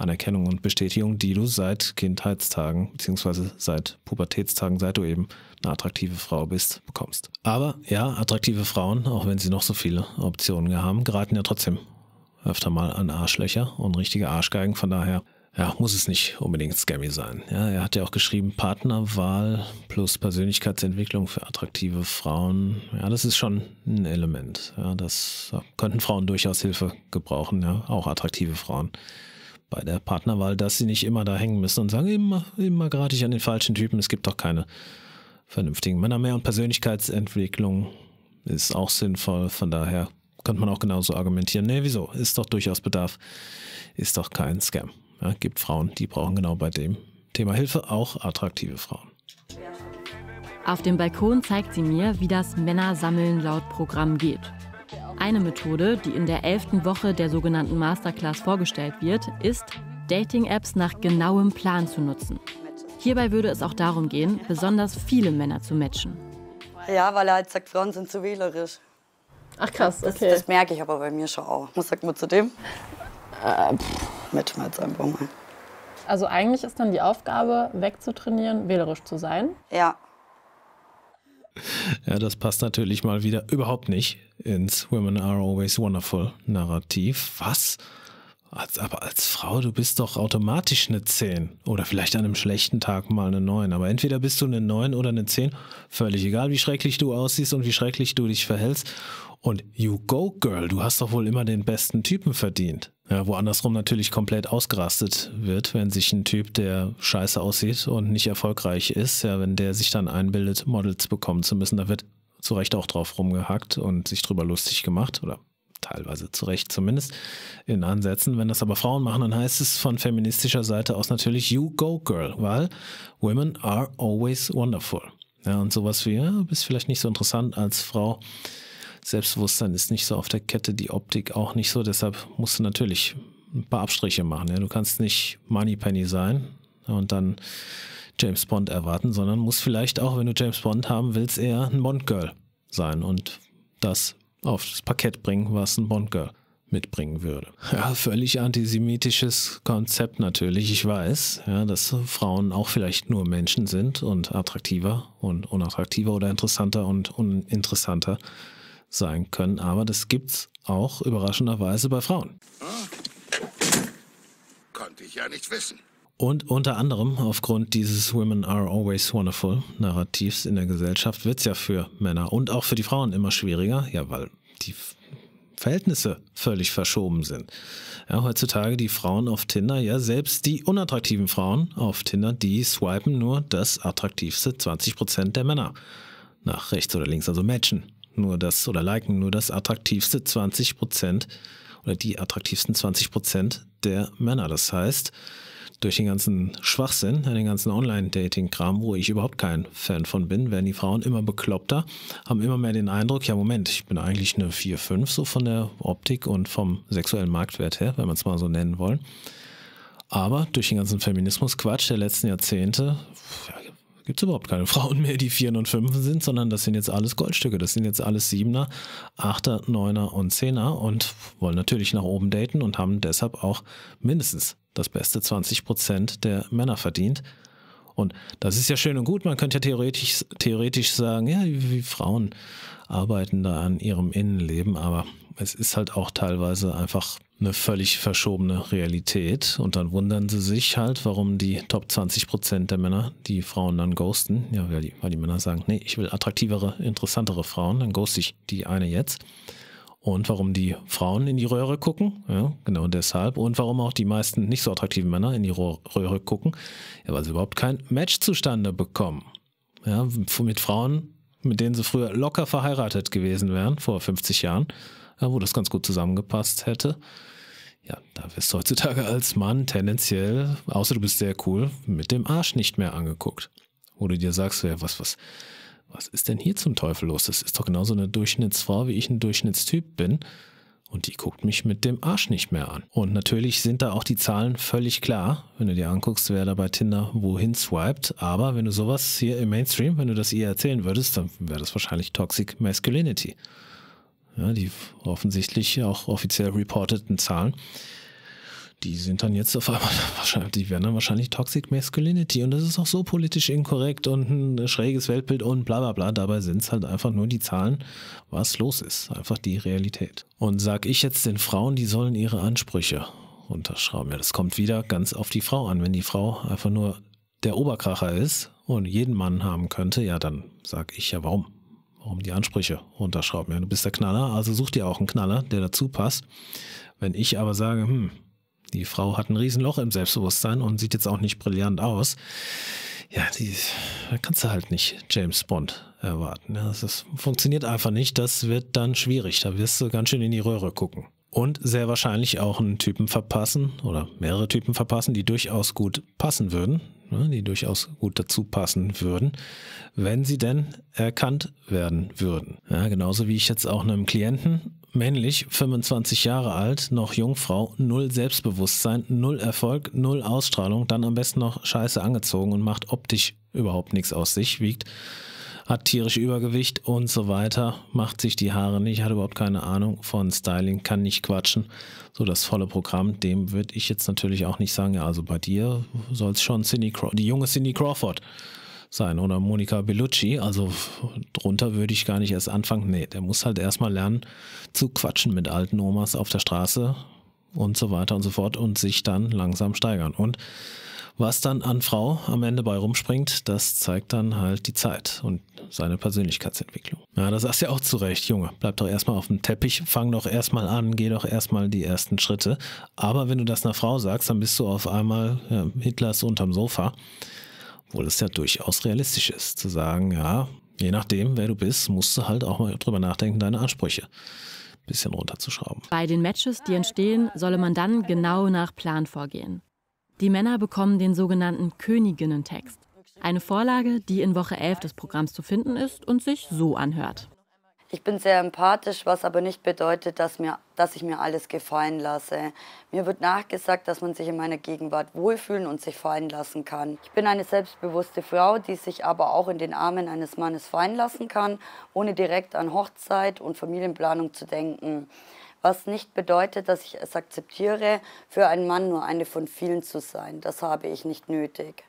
S1: Anerkennung und Bestätigung, die du seit Kindheitstagen bzw. seit Pubertätstagen, seit du eben eine attraktive Frau bist, bekommst. Aber ja, attraktive Frauen, auch wenn sie noch so viele Optionen haben, geraten ja trotzdem öfter mal an Arschlöcher und richtige Arschgeigen. Von daher ja, muss es nicht unbedingt scammy sein. Ja, er hat ja auch geschrieben, Partnerwahl plus Persönlichkeitsentwicklung für attraktive Frauen. Ja, das ist schon ein Element. Ja, das könnten Frauen durchaus Hilfe gebrauchen, ja, auch attraktive Frauen bei der Partnerwahl, dass sie nicht immer da hängen müssen und sagen, immer, immer gerade ich an den falschen Typen, es gibt doch keine vernünftigen Männer mehr und Persönlichkeitsentwicklung ist auch sinnvoll, von daher könnte man auch genauso argumentieren. Nee, wieso? Ist doch durchaus Bedarf, ist doch kein Scam. Ja, gibt Frauen, die brauchen genau bei dem Thema Hilfe auch attraktive Frauen.
S3: Auf dem Balkon zeigt sie mir, wie das Männersammeln laut Programm geht. Eine Methode, die in der elften Woche der sogenannten Masterclass vorgestellt wird, ist, Dating-Apps nach genauem Plan zu nutzen. Hierbei würde es auch darum gehen, besonders viele Männer zu matchen.
S4: Ja, weil er halt sagt, Frauen sind zu wählerisch. Ach krass, okay. Das, das merke ich aber bei mir schon auch. Was sagt man zu dem? Äh, matchen wir jetzt einfach mal. Also
S3: eigentlich ist dann die Aufgabe, wegzutrainieren, wählerisch zu sein. Ja,
S1: ja, das passt natürlich mal wieder überhaupt nicht ins Women are always wonderful Narrativ. Was? Als, aber als Frau, du bist doch automatisch eine 10 oder vielleicht an einem schlechten Tag mal eine 9. Aber entweder bist du eine 9 oder eine 10, völlig egal, wie schrecklich du aussiehst und wie schrecklich du dich verhältst. Und you go, Girl, du hast doch wohl immer den besten Typen verdient. Ja, wo andersrum natürlich komplett ausgerastet wird, wenn sich ein Typ, der scheiße aussieht und nicht erfolgreich ist, ja, wenn der sich dann einbildet, Models bekommen zu müssen, da wird zu Recht auch drauf rumgehackt und sich drüber lustig gemacht oder teilweise zu Recht zumindest in Ansätzen. Wenn das aber Frauen machen, dann heißt es von feministischer Seite aus natürlich You go girl, weil Women are always wonderful. Ja, und sowas wie, ja, bist vielleicht nicht so interessant als Frau Selbstbewusstsein ist nicht so auf der Kette, die Optik auch nicht so. Deshalb musst du natürlich ein paar Abstriche machen. Ja. Du kannst nicht Moneypenny sein und dann James Bond erwarten, sondern musst vielleicht auch, wenn du James Bond haben willst, eher ein Bond-Girl sein und das aufs Parkett bringen, was ein Bond-Girl mitbringen würde. Ja, völlig antisemitisches Konzept natürlich, ich weiß, ja, dass Frauen auch vielleicht nur Menschen sind und attraktiver und unattraktiver oder interessanter und uninteressanter sein können, aber das gibt's auch überraschenderweise bei Frauen. Oh. Konnte ich ja nicht wissen. Und unter anderem aufgrund dieses Women are always wonderful Narrativs in der Gesellschaft wird es ja für Männer und auch für die Frauen immer schwieriger, ja, weil die Verhältnisse völlig verschoben sind. Ja, heutzutage die Frauen auf Tinder, ja selbst die unattraktiven Frauen auf Tinder, die swipen nur das attraktivste 20% der Männer nach rechts oder links, also matchen nur das oder liken nur das attraktivste 20 Prozent oder die attraktivsten 20 Prozent der Männer. Das heißt, durch den ganzen Schwachsinn, den ganzen Online-Dating-Kram, wo ich überhaupt kein Fan von bin, werden die Frauen immer bekloppter, haben immer mehr den Eindruck, ja Moment, ich bin eigentlich eine 4-5 so von der Optik und vom sexuellen Marktwert her, wenn man es mal so nennen wollen. Aber durch den ganzen Feminismus-Quatsch der letzten Jahrzehnte, gibt es überhaupt keine Frauen mehr, die Vieren und Fünfen sind, sondern das sind jetzt alles Goldstücke. Das sind jetzt alles Siebener, Achter, Neuner und Zehner und wollen natürlich nach oben daten und haben deshalb auch mindestens das beste 20 Prozent der Männer verdient. Und das ist ja schön und gut. Man könnte ja theoretisch, theoretisch sagen, ja, wie Frauen arbeiten da an ihrem Innenleben, aber es ist halt auch teilweise einfach eine völlig verschobene Realität. Und dann wundern sie sich halt, warum die Top 20 Prozent der Männer die Frauen dann ghosten. Ja, weil die, weil die Männer sagen, nee, ich will attraktivere, interessantere Frauen, dann ghost ich die eine jetzt. Und warum die Frauen in die Röhre gucken, ja, genau deshalb. Und warum auch die meisten nicht so attraktiven Männer in die Röhre gucken, ja, weil sie überhaupt kein Match zustande bekommen. Ja, mit Frauen, mit denen sie früher locker verheiratet gewesen wären, vor 50 Jahren, wo das ganz gut zusammengepasst hätte. Ja, da wirst du heutzutage als Mann tendenziell, außer du bist sehr cool, mit dem Arsch nicht mehr angeguckt. Wo du dir sagst, ja, was, was, was ist denn hier zum Teufel los? Das ist doch genauso eine Durchschnittsfrau, wie ich ein Durchschnittstyp bin. Und die guckt mich mit dem Arsch nicht mehr an. Und natürlich sind da auch die Zahlen völlig klar, wenn du dir anguckst, wer da bei Tinder wohin swiped. Aber wenn du sowas hier im Mainstream, wenn du das ihr erzählen würdest, dann wäre das wahrscheinlich Toxic Masculinity. Ja, die offensichtlich auch offiziell reporteten Zahlen, die sind dann jetzt auf einmal wahrscheinlich, die werden dann wahrscheinlich Toxic Masculinity und das ist auch so politisch inkorrekt und ein schräges Weltbild und bla bla bla. Dabei sind es halt einfach nur die Zahlen, was los ist. Einfach die Realität. Und sag ich jetzt den Frauen, die sollen ihre Ansprüche unterschrauben. Ja, das kommt wieder ganz auf die Frau an. Wenn die Frau einfach nur der Oberkracher ist und jeden Mann haben könnte, ja, dann sag ich ja, warum? um die Ansprüche runterschrauben. Ja, du bist der Knaller, also such dir auch einen Knaller, der dazu passt. Wenn ich aber sage, hm, die Frau hat ein Riesenloch im Selbstbewusstsein und sieht jetzt auch nicht brillant aus, ja, die, da kannst du halt nicht James Bond erwarten. Ja, das ist, funktioniert einfach nicht, das wird dann schwierig. Da wirst du ganz schön in die Röhre gucken. Und sehr wahrscheinlich auch einen Typen verpassen oder mehrere Typen verpassen, die durchaus gut passen würden, Ne, die durchaus gut dazu passen würden, wenn sie denn erkannt werden würden. Ja, genauso wie ich jetzt auch einem Klienten, männlich, 25 Jahre alt, noch Jungfrau, null Selbstbewusstsein, null Erfolg, null Ausstrahlung, dann am besten noch scheiße angezogen und macht optisch überhaupt nichts aus sich, wiegt hat tierisch Übergewicht und so weiter, macht sich die Haare nicht, hat überhaupt keine Ahnung von Styling, kann nicht quatschen. So das volle Programm, dem würde ich jetzt natürlich auch nicht sagen, ja, also bei dir soll es schon Cindy Craw die junge Cindy Crawford sein oder Monika Bellucci, also drunter würde ich gar nicht erst anfangen. Nee, der muss halt erstmal lernen zu quatschen mit alten Omas auf der Straße und so weiter und so fort und sich dann langsam steigern. Und was dann an Frau am Ende bei rumspringt, das zeigt dann halt die Zeit und seine Persönlichkeitsentwicklung. Ja, das sagst du ja auch zu Recht, Junge. Bleib doch erstmal auf dem Teppich, fang doch erstmal an, geh doch erstmal die ersten Schritte. Aber wenn du das einer Frau sagst, dann bist du auf einmal ja, Hitlers unterm Sofa. Obwohl es ja durchaus realistisch ist, zu sagen, ja, je nachdem, wer du bist, musst du halt auch mal drüber nachdenken, deine Ansprüche ein bisschen runterzuschrauben.
S3: Bei den Matches, die entstehen, solle man dann genau nach Plan vorgehen. Die Männer bekommen den sogenannten Königinnentext. Eine Vorlage, die in Woche 11 des Programms zu finden ist und sich so anhört.
S4: Ich bin sehr empathisch, was aber nicht bedeutet, dass, mir, dass ich mir alles gefallen lasse. Mir wird nachgesagt, dass man sich in meiner Gegenwart wohlfühlen und sich fallen lassen kann. Ich bin eine selbstbewusste Frau, die sich aber auch in den Armen eines Mannes fallen lassen kann, ohne direkt an Hochzeit und Familienplanung zu denken was nicht bedeutet, dass ich es akzeptiere, für einen Mann nur eine von vielen zu sein. Das habe ich nicht nötig.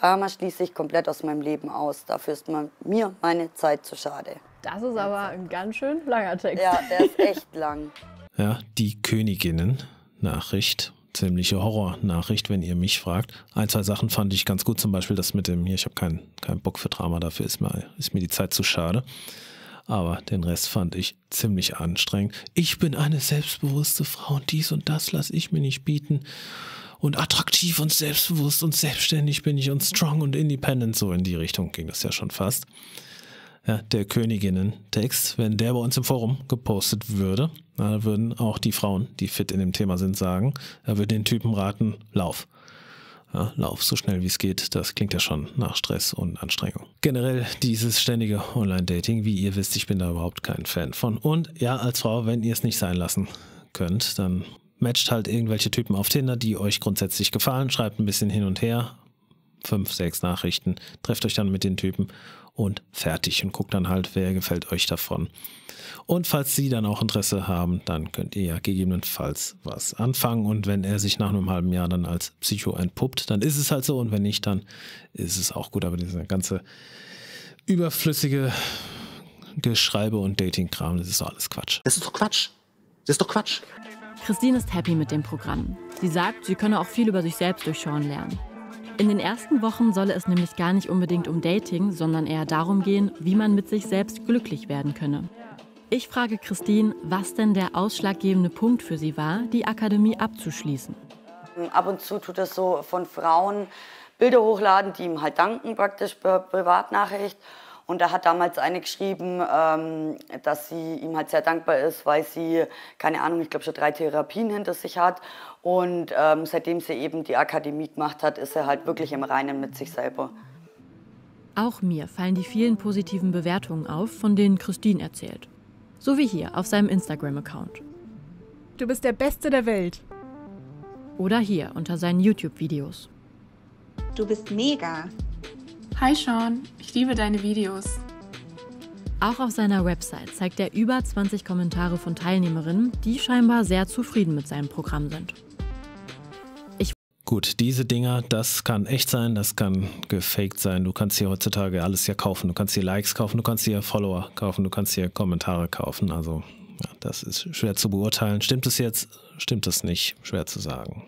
S4: Drama schließe ich komplett aus meinem Leben aus. Dafür ist man, mir meine Zeit zu schade. Das ist aber ein ganz schön langer Text. Ja, der ist echt lang.
S1: Ja, die Königinnen-Nachricht ziemliche Horror-Nachricht, wenn ihr mich fragt. Ein, zwei Sachen fand ich ganz gut, zum Beispiel das mit dem, hier, ich habe keinen kein Bock für Drama, dafür ist mir, ist mir die Zeit zu schade aber den Rest fand ich ziemlich anstrengend. Ich bin eine selbstbewusste Frau und dies und das lasse ich mir nicht bieten. Und attraktiv und selbstbewusst und selbstständig bin ich und strong und independent. So in die Richtung ging das ja schon fast. Ja, der Königinnen-Text, wenn der bei uns im Forum gepostet würde, dann würden auch die Frauen, die fit in dem Thema sind, sagen, er würde den Typen raten, lauf. Ja, lauf so schnell wie es geht, das klingt ja schon nach Stress und Anstrengung. Generell dieses ständige Online-Dating, wie ihr wisst, ich bin da überhaupt kein Fan von. Und ja, als Frau, wenn ihr es nicht sein lassen könnt, dann matcht halt irgendwelche Typen auf Tinder, die euch grundsätzlich gefallen, schreibt ein bisschen hin und her, fünf, sechs Nachrichten, trefft euch dann mit den Typen und fertig und guckt dann halt, wer gefällt euch davon. Und falls Sie dann auch Interesse haben, dann könnt ihr ja gegebenenfalls was anfangen. Und wenn er sich nach einem halben Jahr dann als Psycho entpuppt, dann ist es halt so. Und wenn nicht, dann ist es auch gut. Aber diese ganze überflüssige Geschreibe und Dating-Kram, das ist doch alles Quatsch. Das ist doch Quatsch. Das ist doch Quatsch.
S3: Christine ist happy mit dem Programm. Sie sagt, sie könne auch viel über sich selbst durchschauen lernen. In den ersten Wochen solle es nämlich gar nicht unbedingt um Dating, sondern eher darum gehen, wie man mit sich selbst glücklich werden könne. Ich frage Christine, was denn der ausschlaggebende Punkt für sie war, die Akademie abzuschließen.
S4: Ab und zu tut es so von Frauen Bilder hochladen, die ihm halt danken praktisch per Privatnachricht. Und da hat damals eine geschrieben, ähm, dass sie ihm halt sehr dankbar ist, weil sie, keine Ahnung, ich glaube schon drei Therapien hinter sich hat. Und ähm, seitdem sie eben die Akademie gemacht hat, ist er halt wirklich im Reinen mit sich selber.
S3: Auch mir fallen die vielen positiven Bewertungen auf, von denen Christine erzählt so wie hier auf seinem Instagram-Account. Du bist der Beste der Welt. Oder hier unter seinen YouTube-Videos. Du bist mega. Hi Sean, ich liebe deine Videos. Auch auf seiner Website zeigt er über 20 Kommentare von Teilnehmerinnen, die scheinbar sehr zufrieden mit seinem Programm sind.
S1: Gut, diese Dinger, das kann echt sein, das kann gefaked sein. Du kannst hier heutzutage alles ja kaufen. Du kannst hier Likes kaufen, du kannst hier Follower kaufen, du kannst hier Kommentare kaufen. Also ja, das ist schwer zu beurteilen. Stimmt es jetzt? Stimmt es nicht? Schwer zu sagen.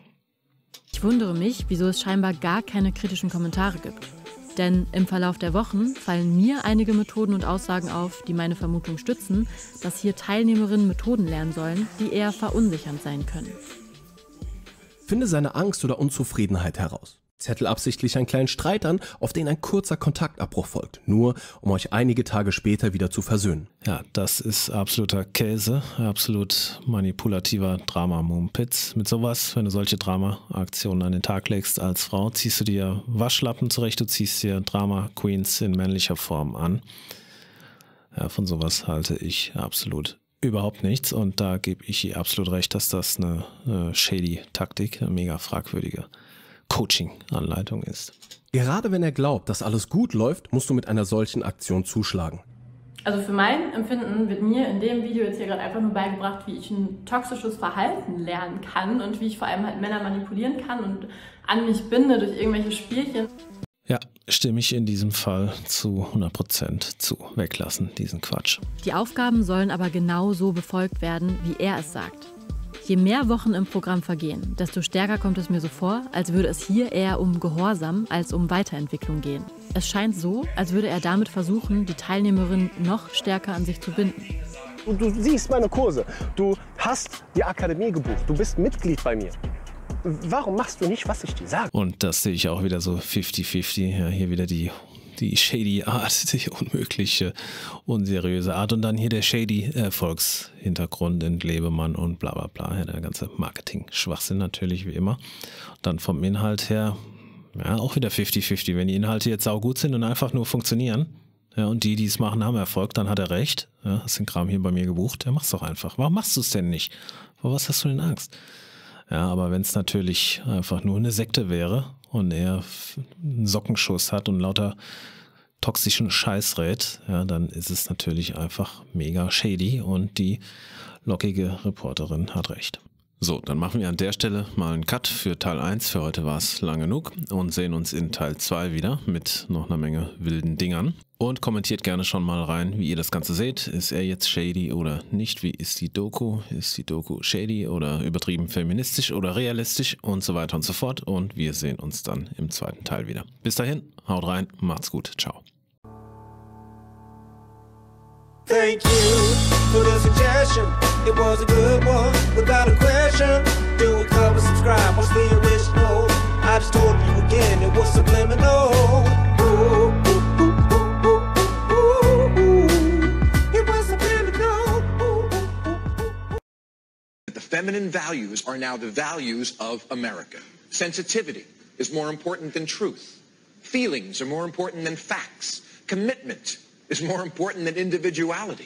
S3: Ich wundere mich, wieso es scheinbar gar keine kritischen Kommentare gibt. Denn im Verlauf der Wochen fallen mir einige Methoden und Aussagen auf, die meine Vermutung stützen, dass hier Teilnehmerinnen Methoden lernen sollen, die eher verunsichernd sein können.
S2: Finde seine Angst oder Unzufriedenheit heraus. Zettel absichtlich einen kleinen Streit an, auf den ein kurzer Kontaktabbruch folgt, nur um euch einige Tage später wieder zu versöhnen. Ja, das ist absoluter Käse, absolut manipulativer
S1: drama mumpitz Mit sowas, wenn du solche Drama-Aktionen an den Tag legst als Frau, ziehst du dir Waschlappen zurecht, du ziehst dir Drama-Queens in männlicher Form an. Ja, von sowas halte ich absolut überhaupt nichts. Und da gebe ich ihr absolut recht, dass
S2: das eine, eine äh, shady Taktik, eine mega fragwürdige Coaching-Anleitung ist. Gerade wenn er glaubt, dass alles gut läuft, musst du mit einer solchen Aktion zuschlagen.
S3: Also für mein Empfinden wird mir in dem Video jetzt hier gerade einfach nur beigebracht, wie ich ein toxisches Verhalten lernen kann und wie ich vor allem halt Männer manipulieren kann und an mich binde durch irgendwelche Spielchen
S1: stimme ich in diesem Fall zu 100% zu. Weglassen, diesen Quatsch.
S3: Die Aufgaben sollen aber genau so befolgt werden, wie er es sagt. Je mehr Wochen im Programm vergehen, desto stärker kommt es mir so vor, als würde es hier eher um Gehorsam als um Weiterentwicklung gehen. Es scheint so, als würde er damit versuchen, die Teilnehmerin noch
S2: stärker an sich zu binden. Du, du siehst meine Kurse, du hast die Akademie gebucht, du bist Mitglied bei mir warum machst du nicht, was ich dir sage?
S1: Und das sehe ich auch wieder so 50-50. Ja, hier wieder die die shady Art, die unmögliche, unseriöse Art und dann hier der shady Erfolgshintergrund äh, in Lebemann und bla bla bla. Ja, der ganze Marketing-Schwachsinn natürlich wie immer. Dann vom Inhalt her, ja, auch wieder 50-50. Wenn die Inhalte jetzt auch gut sind und einfach nur funktionieren, ja, und die, die es machen, haben Erfolg, dann hat er recht. Ja, hast den Kram hier bei mir gebucht, ja, mach's doch einfach. Warum machst du es denn nicht? Vor was hast du denn Angst? Ja, aber wenn es natürlich einfach nur eine Sekte wäre und er einen Sockenschuss hat und lauter toxischen Scheiß rät, ja, dann ist es natürlich einfach mega shady und die lockige Reporterin hat recht. So, dann machen wir an der Stelle mal einen Cut für Teil 1. Für heute war es lang genug und sehen uns in Teil 2 wieder mit noch einer Menge wilden Dingern. Und kommentiert gerne schon mal rein, wie ihr das Ganze seht. Ist er jetzt shady oder nicht? Wie ist die Doku? Ist die Doku shady oder übertrieben feministisch oder realistisch und so weiter und so fort. Und wir sehen uns dann im zweiten Teil wieder. Bis dahin, haut rein, macht's gut, ciao.
S3: Thank you for the suggestion. It was a good one, without a
S2: question. Do a cover, subscribe, watch the original. I just told you again, it was subliminal. Ooh, ooh, ooh, The feminine
S4: values are now the values of America. Sensitivity is more important than truth. Feelings are more important than facts. Commitment is more important than individuality.